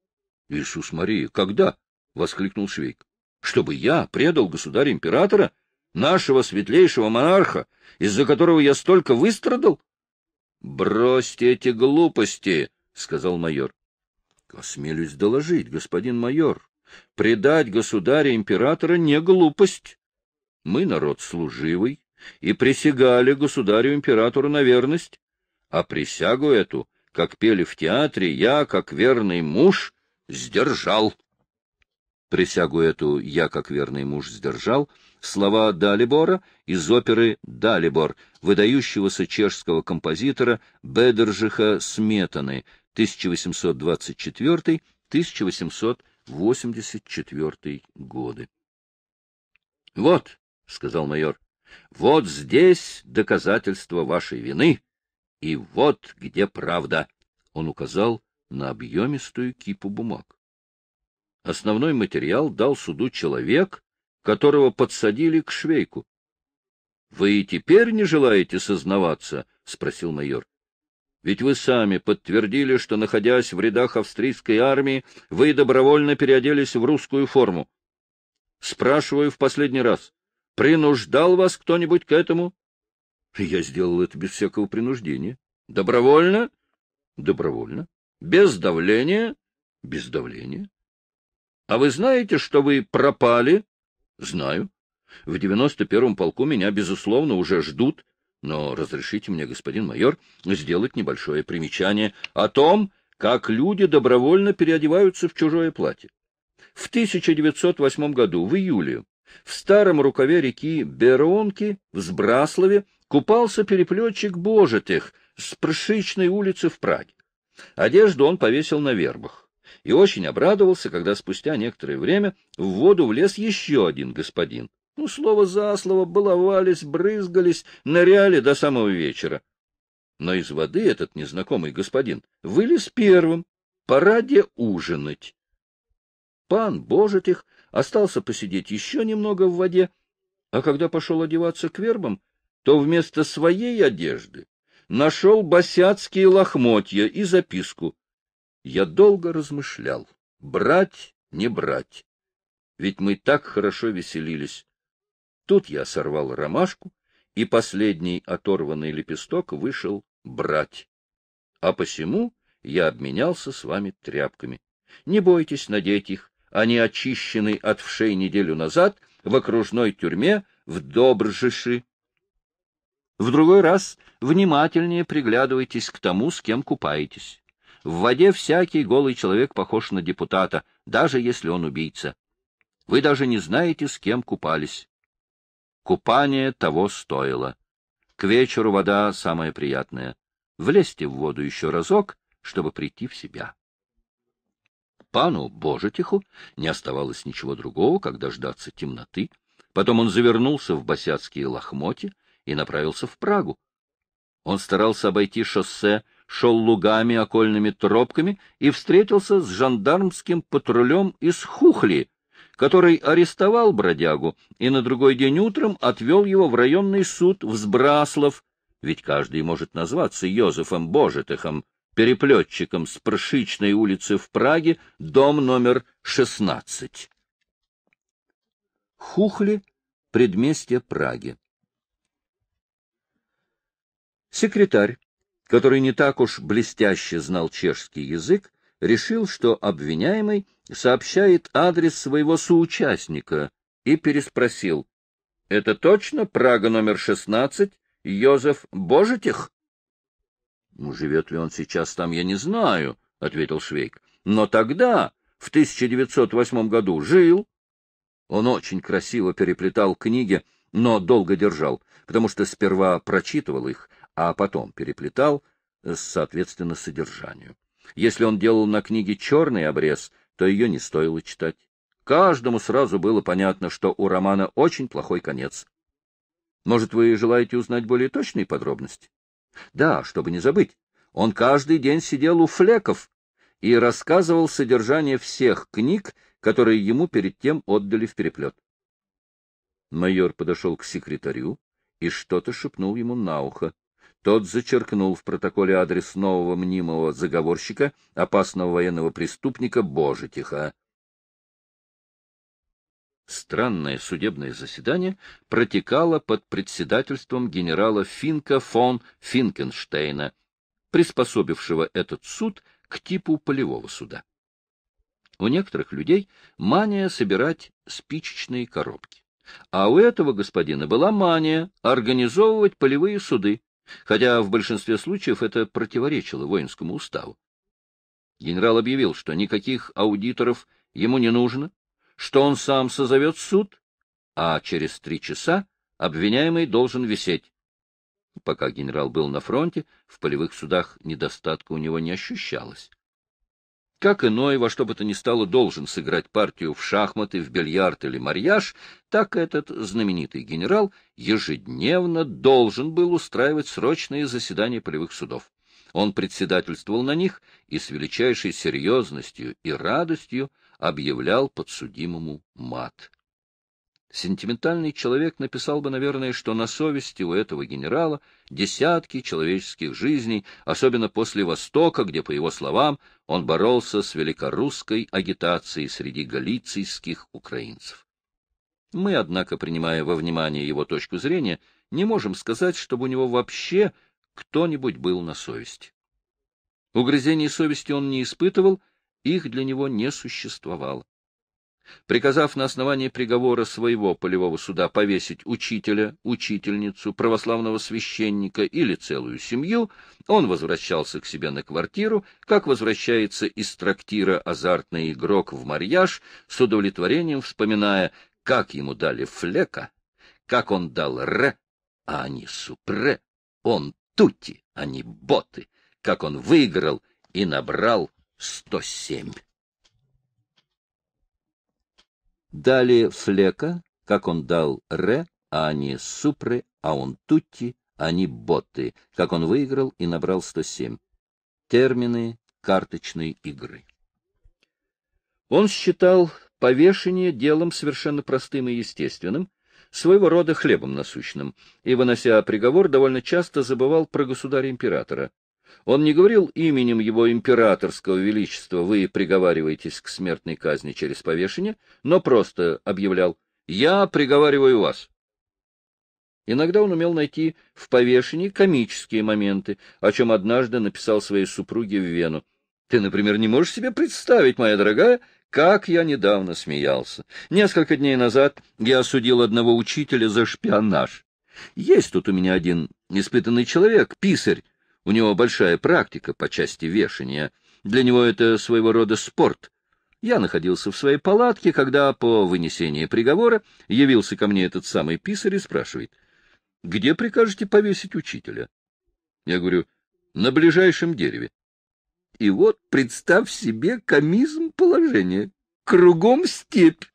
Speaker 1: — Иисус Мария, когда? — воскликнул Швейк. — Чтобы я предал государя-императора, нашего светлейшего монарха, из-за которого я столько выстрадал? — Бросьте эти глупости, — сказал майор. — Осмелюсь доложить, господин майор. Предать государя-императора не глупость. Мы народ служивый и присягали государю-императору на верность, а присягу эту, как пели в театре, я, как верный муж, сдержал. Присягу эту я, как верный муж, сдержал. Слова Далибора из оперы «Далибор», выдающегося чешского композитора Бедержиха Сметаны, 1824-1884 годы. — Вот, — сказал майор, — вот здесь доказательство вашей вины, и вот где правда, — он указал на объемистую кипу бумаг. Основной материал дал суду человек, которого подсадили к швейку. — Вы и теперь не желаете сознаваться? — спросил майор. — Ведь вы сами подтвердили, что, находясь в рядах австрийской армии, вы добровольно переоделись в русскую форму. Спрашиваю в последний раз, принуждал вас кто-нибудь к этому? — Я сделал это без всякого принуждения. — Добровольно? — Добровольно. Без давления? Без давления. А вы знаете, что вы пропали? Знаю. В девяносто первом полку меня, безусловно, уже ждут, но разрешите мне, господин майор, сделать небольшое примечание о том, как люди добровольно переодеваются в чужое платье. В 1908 году, в июле, в старом рукаве реки Беронки в Сбраслове купался переплетчик Божитых с Пршичной улицы в Праге. Одежду он повесил на вербах и очень обрадовался, когда спустя некоторое время в воду влез еще один господин. Ну, слово за слово, баловались, брызгались, ныряли до самого вечера. Но из воды этот незнакомый господин вылез первым, пора де ужинать. Пан Божитих остался посидеть еще немного в воде, а когда пошел одеваться к вербам, то вместо своей одежды нашел босяцкие лохмотья и записку. Я долго размышлял, брать, не брать. Ведь мы так хорошо веселились. Тут я сорвал ромашку, и последний оторванный лепесток вышел брать. А посему я обменялся с вами тряпками. Не бойтесь надеть их, они очищены от вшей неделю назад в окружной тюрьме в Добржиши. В другой раз внимательнее приглядывайтесь к тому, с кем купаетесь. В воде всякий голый человек похож на депутата, даже если он убийца. Вы даже не знаете, с кем купались. Купание того стоило. К вечеру вода самая приятная. Влезьте в воду еще разок, чтобы прийти в себя. Пану Божетиху не оставалось ничего другого, как дождаться темноты. Потом он завернулся в босяцкие лохмотья, и направился в Прагу. Он старался обойти шоссе, шел лугами, окольными тропками и встретился с жандармским патрулем из Хухли, который арестовал бродягу и на другой день утром отвел его в районный суд в Сбраслов, ведь каждый может назваться Йозефом Божитыхом переплетчиком с Пршичной улицы в Праге, дом номер 16. Хухли, предместье Праги. Секретарь, который не так уж блестяще знал чешский язык, решил, что обвиняемый сообщает адрес своего соучастника и переспросил. — Это точно Прага номер 16, Йозеф Божетих? «Ну, живет ли он сейчас там, я не знаю, — ответил Швейк. — Но тогда, в 1908 году, жил. Он очень красиво переплетал книги, но долго держал, потому что сперва прочитывал их, а потом переплетал, э, соответственно, содержанию. Если он делал на книге черный обрез, то ее не стоило читать. Каждому сразу было понятно, что у романа очень плохой конец. Может, вы желаете узнать более точные подробности? Да, чтобы не забыть. Он каждый день сидел у флеков и рассказывал содержание всех книг, которые ему перед тем отдали в переплет. Майор подошел к секретарю и что-то шепнул ему на ухо. Тот зачеркнул в протоколе адрес нового мнимого заговорщика, опасного военного преступника Божитиха. Странное судебное заседание протекало под председательством генерала Финка фон Финкенштейна, приспособившего этот суд к типу полевого суда. У некоторых людей мания собирать спичечные коробки. А у этого господина была мания организовывать полевые суды, хотя в большинстве случаев это противоречило воинскому уставу. Генерал объявил, что никаких аудиторов ему не нужно, что он сам созовет суд, а через три часа обвиняемый должен висеть. Пока генерал был на фронте, в полевых судах недостатка у него не ощущалось. Как иной во что бы то ни стало должен сыграть партию в шахматы, в бильярд или марьяж, так этот знаменитый генерал ежедневно должен был устраивать срочные заседания полевых судов. Он председательствовал на них и с величайшей серьезностью и радостью объявлял подсудимому мат сентиментальный человек написал бы, наверное, что на совести у этого генерала десятки человеческих жизней, особенно после Востока, где, по его словам, он боролся с великорусской агитацией среди галицийских украинцев. Мы, однако, принимая во внимание его точку зрения, не можем сказать, чтобы у него вообще кто-нибудь был на совести. Угрызений совести он не испытывал, их для него не существовало приказав на основании приговора своего полевого суда повесить учителя, учительницу, православного священника или целую семью, он возвращался к себе на квартиру, как возвращается из трактира азартный игрок в марьяж, с удовлетворением вспоминая, как ему дали флека, как он дал ре, а они супре, он тути, а не боты, как он выиграл и набрал сто семь. Дали Флека, как он дал Ре, а они Супры, а он Тутти, а они Ботты, как он выиграл и набрал 107. Термины карточной игры. Он считал повешение делом совершенно простым и естественным, своего рода хлебом насущным, и, вынося приговор, довольно часто забывал про государя-императора. Он не говорил именем его императорского величества «Вы приговариваетесь к смертной казни через повешение», но просто объявлял «Я приговариваю вас». Иногда он умел найти в повешении комические моменты, о чем однажды написал своей супруге в Вену. «Ты, например, не можешь себе представить, моя дорогая, как я недавно смеялся. Несколько дней назад я осудил одного учителя за шпионаж. Есть тут у меня один испытанный человек, писарь, у него большая практика по части вешания. Для него это своего рода спорт. Я находился в своей палатке, когда по вынесении приговора явился ко мне этот самый писарь и спрашивает, «Где прикажете повесить учителя?» Я говорю, «На ближайшем дереве». И вот, представь себе комизм положения. Кругом степь.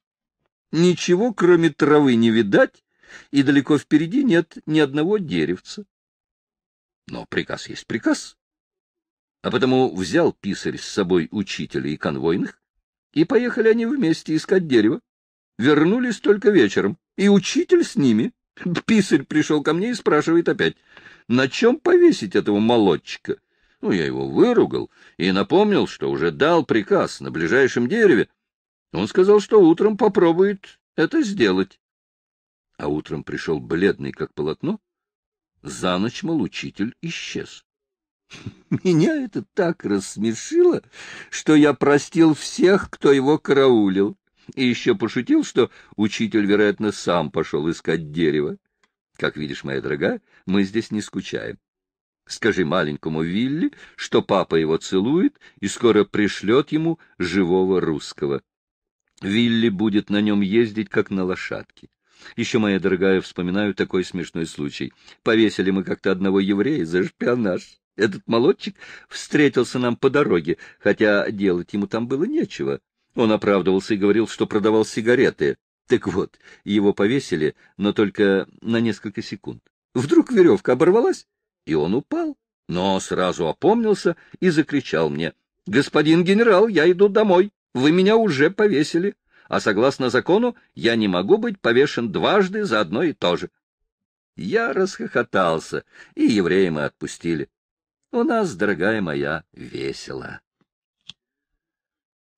Speaker 1: Ничего, кроме травы, не видать, и далеко впереди нет ни одного деревца. Но приказ есть приказ. А потому взял писарь с собой учителя и конвойных, и поехали они вместе искать дерево. Вернулись только вечером, и учитель с ними. Писарь пришел ко мне и спрашивает опять, на чем повесить этого молодчика? Ну, я его выругал и напомнил, что уже дал приказ на ближайшем дереве. Он сказал, что утром попробует это сделать. А утром пришел бледный, как полотно, за ночь молучитель исчез. Меня это так рассмешило, что я простил всех, кто его караулил, и еще пошутил, что учитель, вероятно, сам пошел искать дерево. Как видишь, моя дорогая, мы здесь не скучаем. Скажи маленькому Вилли, что папа его целует и скоро пришлет ему живого русского. Вилли будет на нем ездить, как на лошадке. Еще, моя дорогая, вспоминаю такой смешной случай. Повесили мы как-то одного еврея за шпионаж. Этот молодчик встретился нам по дороге, хотя делать ему там было нечего. Он оправдывался и говорил, что продавал сигареты. Так вот, его повесили, но только на несколько секунд. Вдруг веревка оборвалась, и он упал, но сразу опомнился и закричал мне. — Господин генерал, я иду домой, вы меня уже повесили а согласно закону я не могу быть повешен дважды за одно и то же. Я расхохотался, и евреи мы отпустили. У нас, дорогая моя, весело.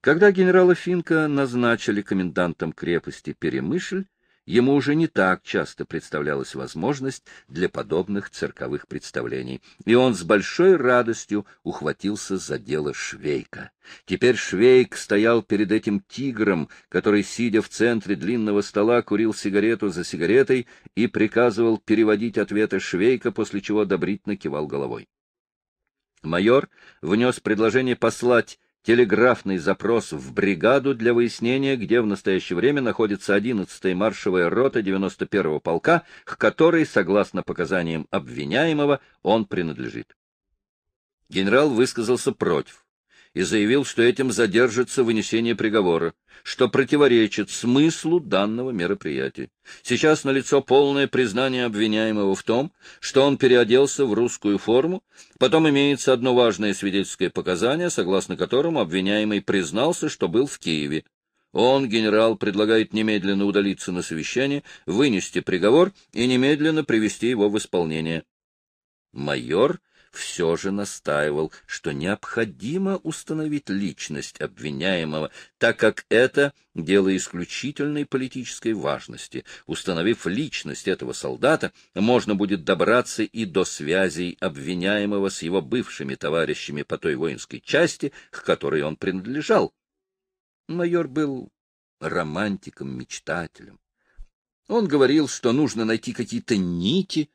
Speaker 1: Когда генерала Финка назначили комендантом крепости Перемышль, ему уже не так часто представлялась возможность для подобных цирковых представлений, и он с большой радостью ухватился за дело Швейка. Теперь Швейк стоял перед этим тигром, который, сидя в центре длинного стола, курил сигарету за сигаретой и приказывал переводить ответы Швейка, после чего добрительно кивал головой. Майор внес предложение послать телеграфный запрос в бригаду для выяснения, где в настоящее время находится 11-я маршевая рота 91-го полка, к которой, согласно показаниям обвиняемого, он принадлежит. Генерал высказался против и заявил, что этим задержится вынесение приговора, что противоречит смыслу данного мероприятия. Сейчас налицо полное признание обвиняемого в том, что он переоделся в русскую форму, потом имеется одно важное свидетельское показание, согласно которому обвиняемый признался, что был в Киеве. Он, генерал, предлагает немедленно удалиться на совещание, вынести приговор и немедленно привести его в исполнение. Майор все же настаивал, что необходимо установить личность обвиняемого, так как это дело исключительной политической важности. Установив личность этого солдата, можно будет добраться и до связей обвиняемого с его бывшими товарищами по той воинской части, к которой он принадлежал. Майор был романтиком-мечтателем. Он говорил, что нужно найти какие-то нити,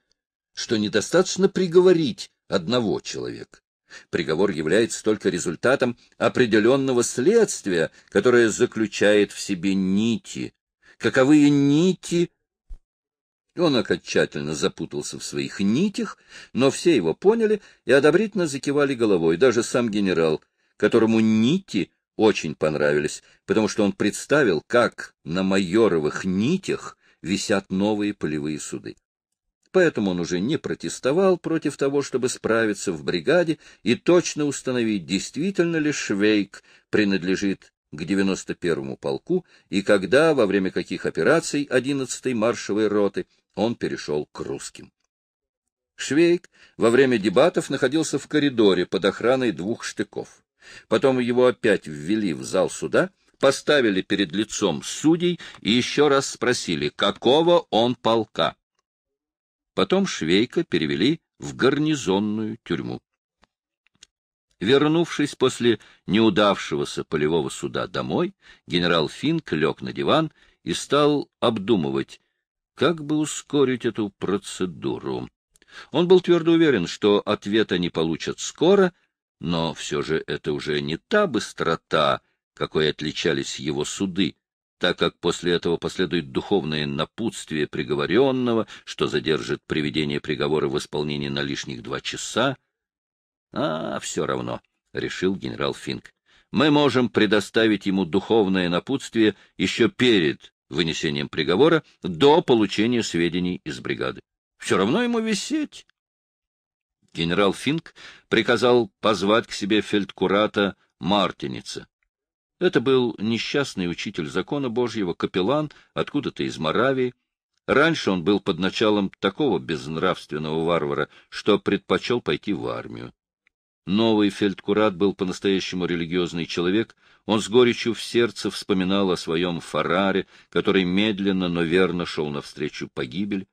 Speaker 1: что недостаточно приговорить одного человека. Приговор является только результатом определенного следствия, которое заключает в себе нити. Каковые нити? Он окончательно запутался в своих нитях, но все его поняли и одобрительно закивали головой, даже сам генерал, которому нити очень понравились, потому что он представил, как на майоровых нитях висят новые полевые суды поэтому он уже не протестовал против того, чтобы справиться в бригаде и точно установить, действительно ли Швейк принадлежит к 91-му полку и когда, во время каких операций 11-й маршевой роты, он перешел к русским. Швейк во время дебатов находился в коридоре под охраной двух штыков. Потом его опять ввели в зал суда, поставили перед лицом судей и еще раз спросили, какого он полка. Потом Швейка перевели в гарнизонную тюрьму. Вернувшись после неудавшегося полевого суда домой, генерал Финк лег на диван и стал обдумывать, как бы ускорить эту процедуру. Он был твердо уверен, что ответ они получат скоро, но все же это уже не та быстрота, какой отличались его суды, так как после этого последует духовное напутствие приговоренного, что задержит приведение приговора в исполнении на лишних два часа. — А, все равно, — решил генерал Финк. — Мы можем предоставить ему духовное напутствие еще перед вынесением приговора до получения сведений из бригады. Все равно ему висеть. Генерал Финк приказал позвать к себе фельдкурата Мартиница. Это был несчастный учитель закона Божьего, капеллан, откуда-то из Моравии. Раньше он был под началом такого безнравственного варвара, что предпочел пойти в армию. Новый фельдкурат был по-настоящему религиозный человек, он с горечью в сердце вспоминал о своем Фараре, который медленно, но верно шел навстречу погибель.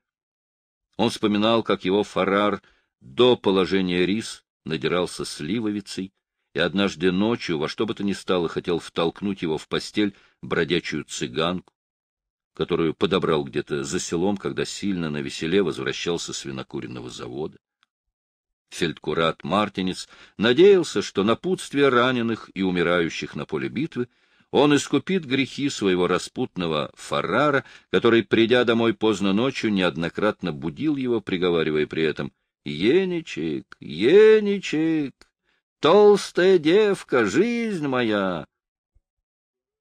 Speaker 1: Он вспоминал, как его Фарар до положения рис надирался сливовицей, и однажды ночью во что бы то ни стало хотел втолкнуть его в постель бродячую цыганку, которую подобрал где-то за селом, когда сильно на веселе возвращался с винокуренного завода. Фельдкурат Мартинец надеялся, что на путстве раненых и умирающих на поле битвы он искупит грехи своего распутного Фаррара, который, придя домой поздно ночью, неоднократно будил его, приговаривая при этом «Еничек! Еничек!» толстая девка, жизнь моя!»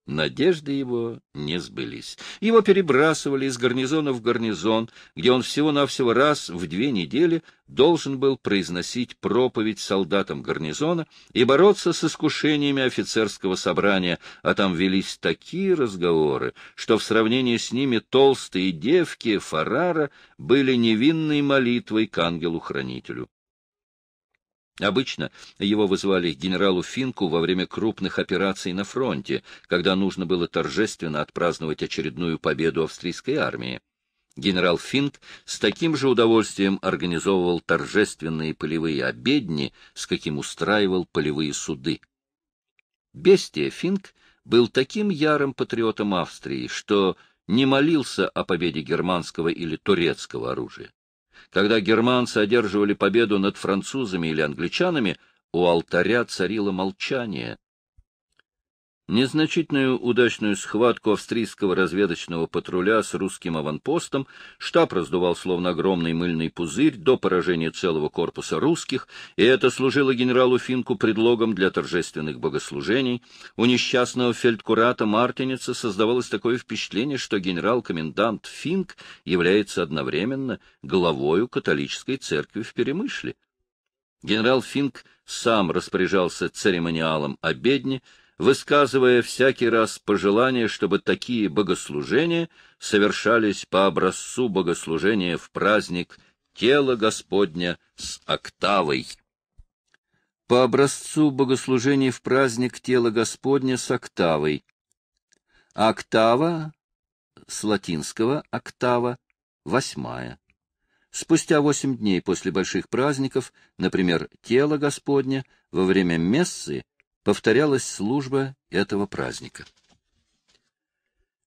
Speaker 1: Надежды его не сбылись. Его перебрасывали из гарнизона в гарнизон, где он всего-навсего раз в две недели должен был произносить проповедь солдатам гарнизона и бороться с искушениями офицерского собрания, а там велись такие разговоры, что в сравнении с ними толстые девки Фарара были невинной молитвой к ангелу-хранителю. Обычно его вызывали к генералу Финку во время крупных операций на фронте, когда нужно было торжественно отпраздновать очередную победу австрийской армии. Генерал Финк с таким же удовольствием организовывал торжественные полевые обедни, с каким устраивал полевые суды. Бестия Финк был таким ярым патриотом Австрии, что не молился о победе германского или турецкого оружия. Когда германцы одерживали победу над французами или англичанами, у алтаря царило молчание, Незначительную удачную схватку австрийского разведочного патруля с русским аванпостом штаб раздувал словно огромный мыльный пузырь до поражения целого корпуса русских, и это служило генералу Финку предлогом для торжественных богослужений. У несчастного фельдкурата Мартиница создавалось такое впечатление, что генерал-комендант Финк является одновременно главою католической церкви в Перемышле. Генерал Финк сам распоряжался церемониалом обедни, высказывая всякий раз пожелание, чтобы такие богослужения совершались по образцу богослужения в праздник тела Господня с октавой. По образцу богослужения в праздник тела Господня с октавой. Октава с латинского октава восьмая. Спустя восемь дней после больших праздников, например, тело Господня, во время мессы повторялась служба этого праздника.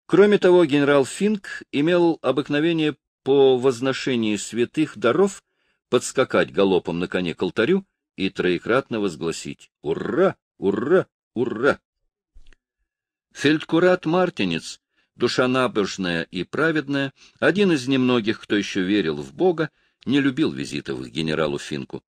Speaker 1: Кроме того, генерал Финк имел обыкновение по возношении святых даров подскакать галопом на коне к алтарю и троекратно возгласить «Ура! Ура! Ура!». Фельдкурат Мартинец, душа набожная и праведная, один из немногих, кто еще верил в Бога, не любил визитов к генералу Финку.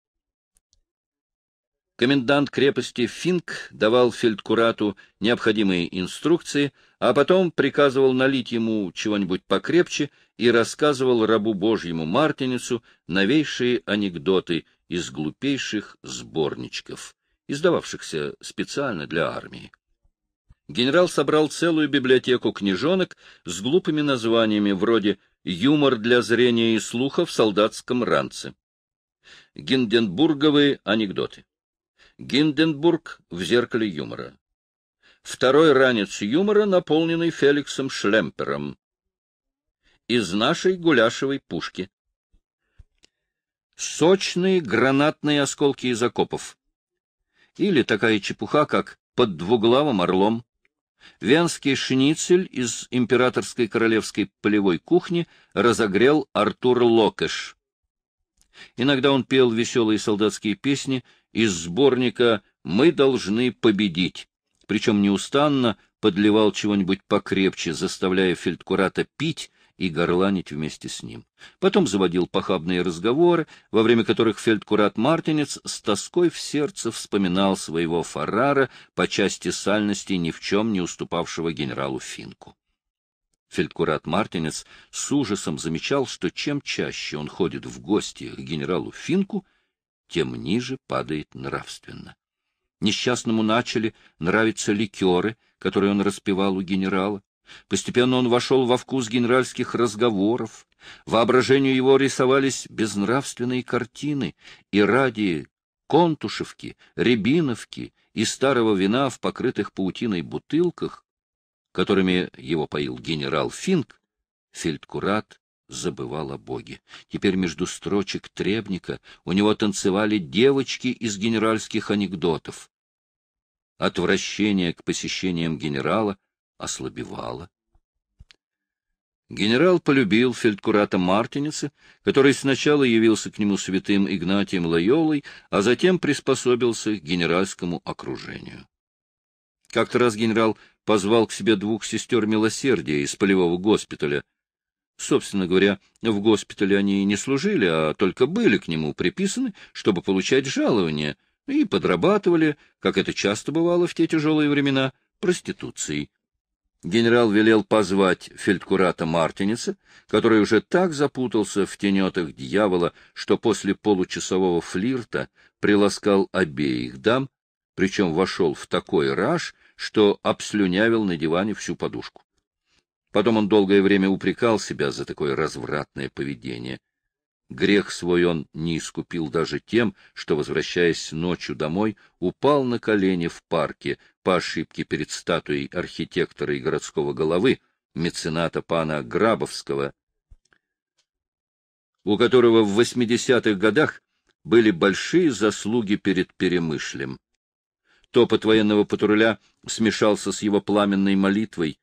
Speaker 1: Комендант крепости Финк давал фельдкурату необходимые инструкции, а потом приказывал налить ему чего-нибудь покрепче и рассказывал рабу Божьему Мартинецу новейшие анекдоты из глупейших сборничков, издававшихся специально для армии. Генерал собрал целую библиотеку книжонок с глупыми названиями вроде «Юмор для зрения и слуха в солдатском ранце», «Гинденбурговые анекдоты», Гинденбург в зеркале юмора. Второй ранец юмора, наполненный Феликсом Шлемпером. Из нашей гуляшевой пушки. Сочные гранатные осколки из окопов. Или такая чепуха, как под двуглавым орлом. Венский шницель из императорской королевской полевой кухни разогрел Артур Локеш. Иногда он пел веселые солдатские песни из сборника «Мы должны победить», причем неустанно подливал чего-нибудь покрепче, заставляя фельдкурата пить и горланить вместе с ним. Потом заводил похабные разговоры, во время которых фельдкурат Мартинец с тоской в сердце вспоминал своего Фаррара по части сальности ни в чем не уступавшего генералу Финку. Фельдкурат Мартинец с ужасом замечал, что чем чаще он ходит в гости к генералу Финку, тем ниже падает нравственно. Несчастному начали нравиться ликеры, которые он распивал у генерала. Постепенно он вошел во вкус генеральских разговоров. Воображению его рисовались безнравственные картины, и ради контушевки, рябиновки и старого вина в покрытых паутиной бутылках, которыми его поил генерал Финк, фельдкурат забывал о Боге. Теперь между строчек требника у него танцевали девочки из генеральских анекдотов. Отвращение к посещениям генерала ослабевало. Генерал полюбил фельдкурата Мартинеца, который сначала явился к нему святым Игнатием Лайолой, а затем приспособился к генеральскому окружению. Как-то раз генерал позвал к себе двух сестер милосердия из полевого госпиталя — Собственно говоря, в госпитале они не служили, а только были к нему приписаны, чтобы получать жалование, и подрабатывали, как это часто бывало в те тяжелые времена, проституцией. Генерал велел позвать фельдкурата Мартиница, который уже так запутался в тенетах дьявола, что после получасового флирта приласкал обеих дам, причем вошел в такой раж, что обслюнявил на диване всю подушку. Потом он долгое время упрекал себя за такое развратное поведение. Грех свой он не искупил даже тем, что, возвращаясь ночью домой, упал на колени в парке по ошибке перед статуей архитектора и городского головы, мецената пана Грабовского, у которого в 80-х годах были большие заслуги перед Перемышлем. Топот военного патруля смешался с его пламенной молитвой,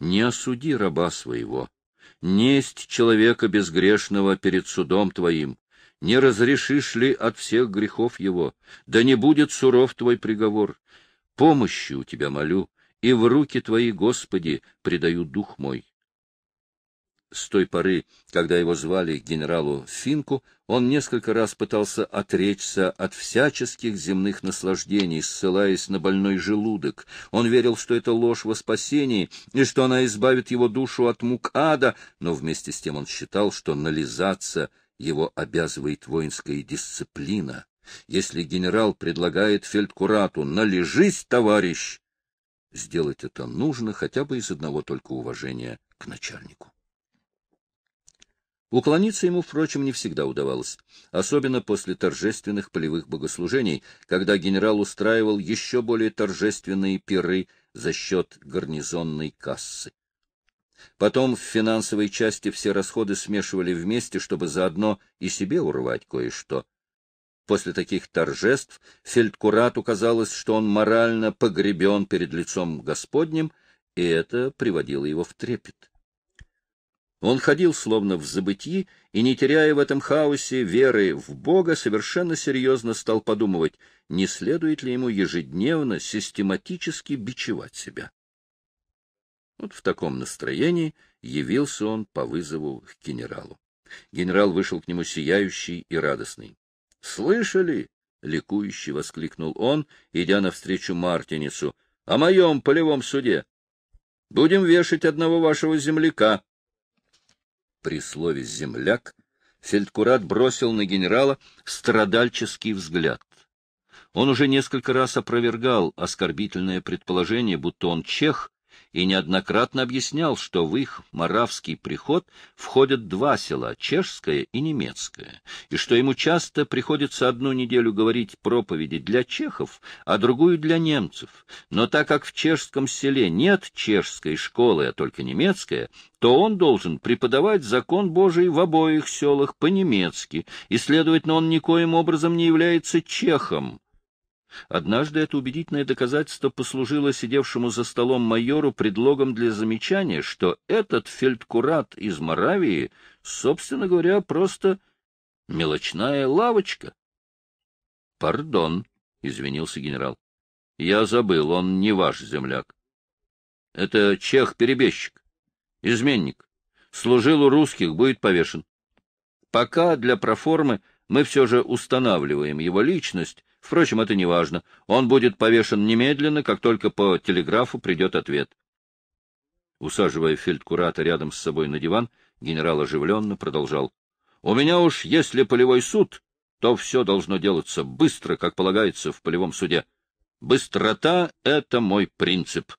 Speaker 1: не осуди раба своего, несть человека безгрешного перед судом твоим, не разрешишь ли от всех грехов его, да не будет суров твой приговор. Помощи у тебя молю, и в руки твои, Господи, предаю дух мой. С той поры, когда его звали генералу Финку, он несколько раз пытался отречься от всяческих земных наслаждений, ссылаясь на больной желудок. Он верил, что это ложь во спасении, и что она избавит его душу от мук ада, но вместе с тем он считал, что нализаться его обязывает воинская дисциплина. Если генерал предлагает фельдкурату «належись, товарищ», сделать это нужно хотя бы из одного только уважения к начальнику. Уклониться ему, впрочем, не всегда удавалось, особенно после торжественных полевых богослужений, когда генерал устраивал еще более торжественные пиры за счет гарнизонной кассы. Потом в финансовой части все расходы смешивали вместе, чтобы заодно и себе урвать кое-что. После таких торжеств фельдкурату казалось, что он морально погребен перед лицом Господним, и это приводило его в трепет. Он ходил словно в забытии, и, не теряя в этом хаосе веры в Бога, совершенно серьезно стал подумывать, не следует ли ему ежедневно систематически бичевать себя. Вот в таком настроении явился он по вызову к генералу. Генерал вышел к нему сияющий и радостный. — Слышали? — ликующе воскликнул он, идя навстречу Мартинису. — О моем полевом суде! Будем вешать одного вашего земляка! — при слове «земляк» фельдкурат бросил на генерала страдальческий взгляд. Он уже несколько раз опровергал оскорбительное предположение, будто он чех, и неоднократно объяснял, что в их маравский приход входят два села, чешское и немецкое, и что ему часто приходится одну неделю говорить проповеди для чехов, а другую для немцев. Но так как в чешском селе нет чешской школы, а только немецкая, то он должен преподавать закон Божий в обоих селах по-немецки, и, следовательно, он никоим образом не является чехом, Однажды это убедительное доказательство послужило сидевшему за столом майору предлогом для замечания, что этот фельдкурат из Моравии, собственно говоря, просто мелочная лавочка. — Пардон, — извинился генерал. — Я забыл, он не ваш земляк. — Это чех-перебежчик, изменник. Служил у русских, будет повешен. Пока для проформы мы все же устанавливаем его личность, Впрочем, это не важно. Он будет повешен немедленно, как только по телеграфу придет ответ. Усаживая фельдкурата рядом с собой на диван, генерал оживленно продолжал. — У меня уж, если полевой суд, то все должно делаться быстро, как полагается в полевом суде. Быстрота — это мой принцип.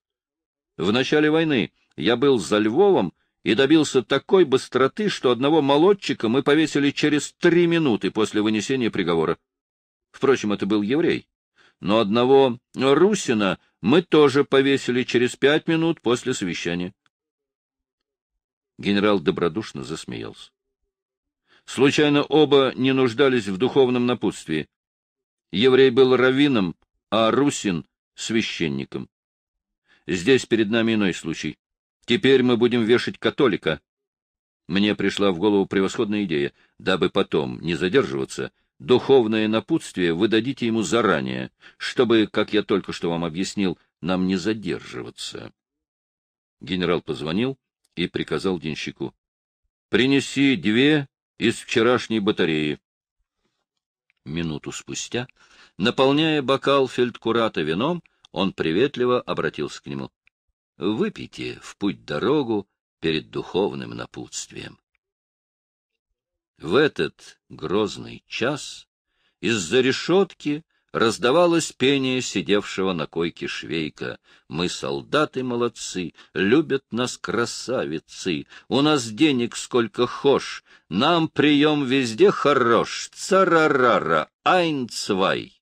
Speaker 1: В начале войны я был за Львовом и добился такой быстроты, что одного молодчика мы повесили через три минуты после вынесения приговора. Впрочем, это был еврей. Но одного Русина мы тоже повесили через пять минут после совещания. Генерал добродушно засмеялся. Случайно оба не нуждались в духовном напутствии. Еврей был раввином, а Русин — священником. Здесь перед нами иной случай. Теперь мы будем вешать католика. Мне пришла в голову превосходная идея, дабы потом не задерживаться — Духовное напутствие вы дадите ему заранее, чтобы, как я только что вам объяснил, нам не задерживаться. Генерал позвонил и приказал денщику. — Принеси две из вчерашней батареи. Минуту спустя, наполняя бокал фельдкурата вином, он приветливо обратился к нему. — Выпейте в путь-дорогу перед духовным напутствием. В этот грозный час из-за решетки раздавалось пение сидевшего на койке швейка. «Мы солдаты молодцы, любят нас красавицы, у нас денег сколько хошь, нам прием везде хорош, царарара, айнцвай!»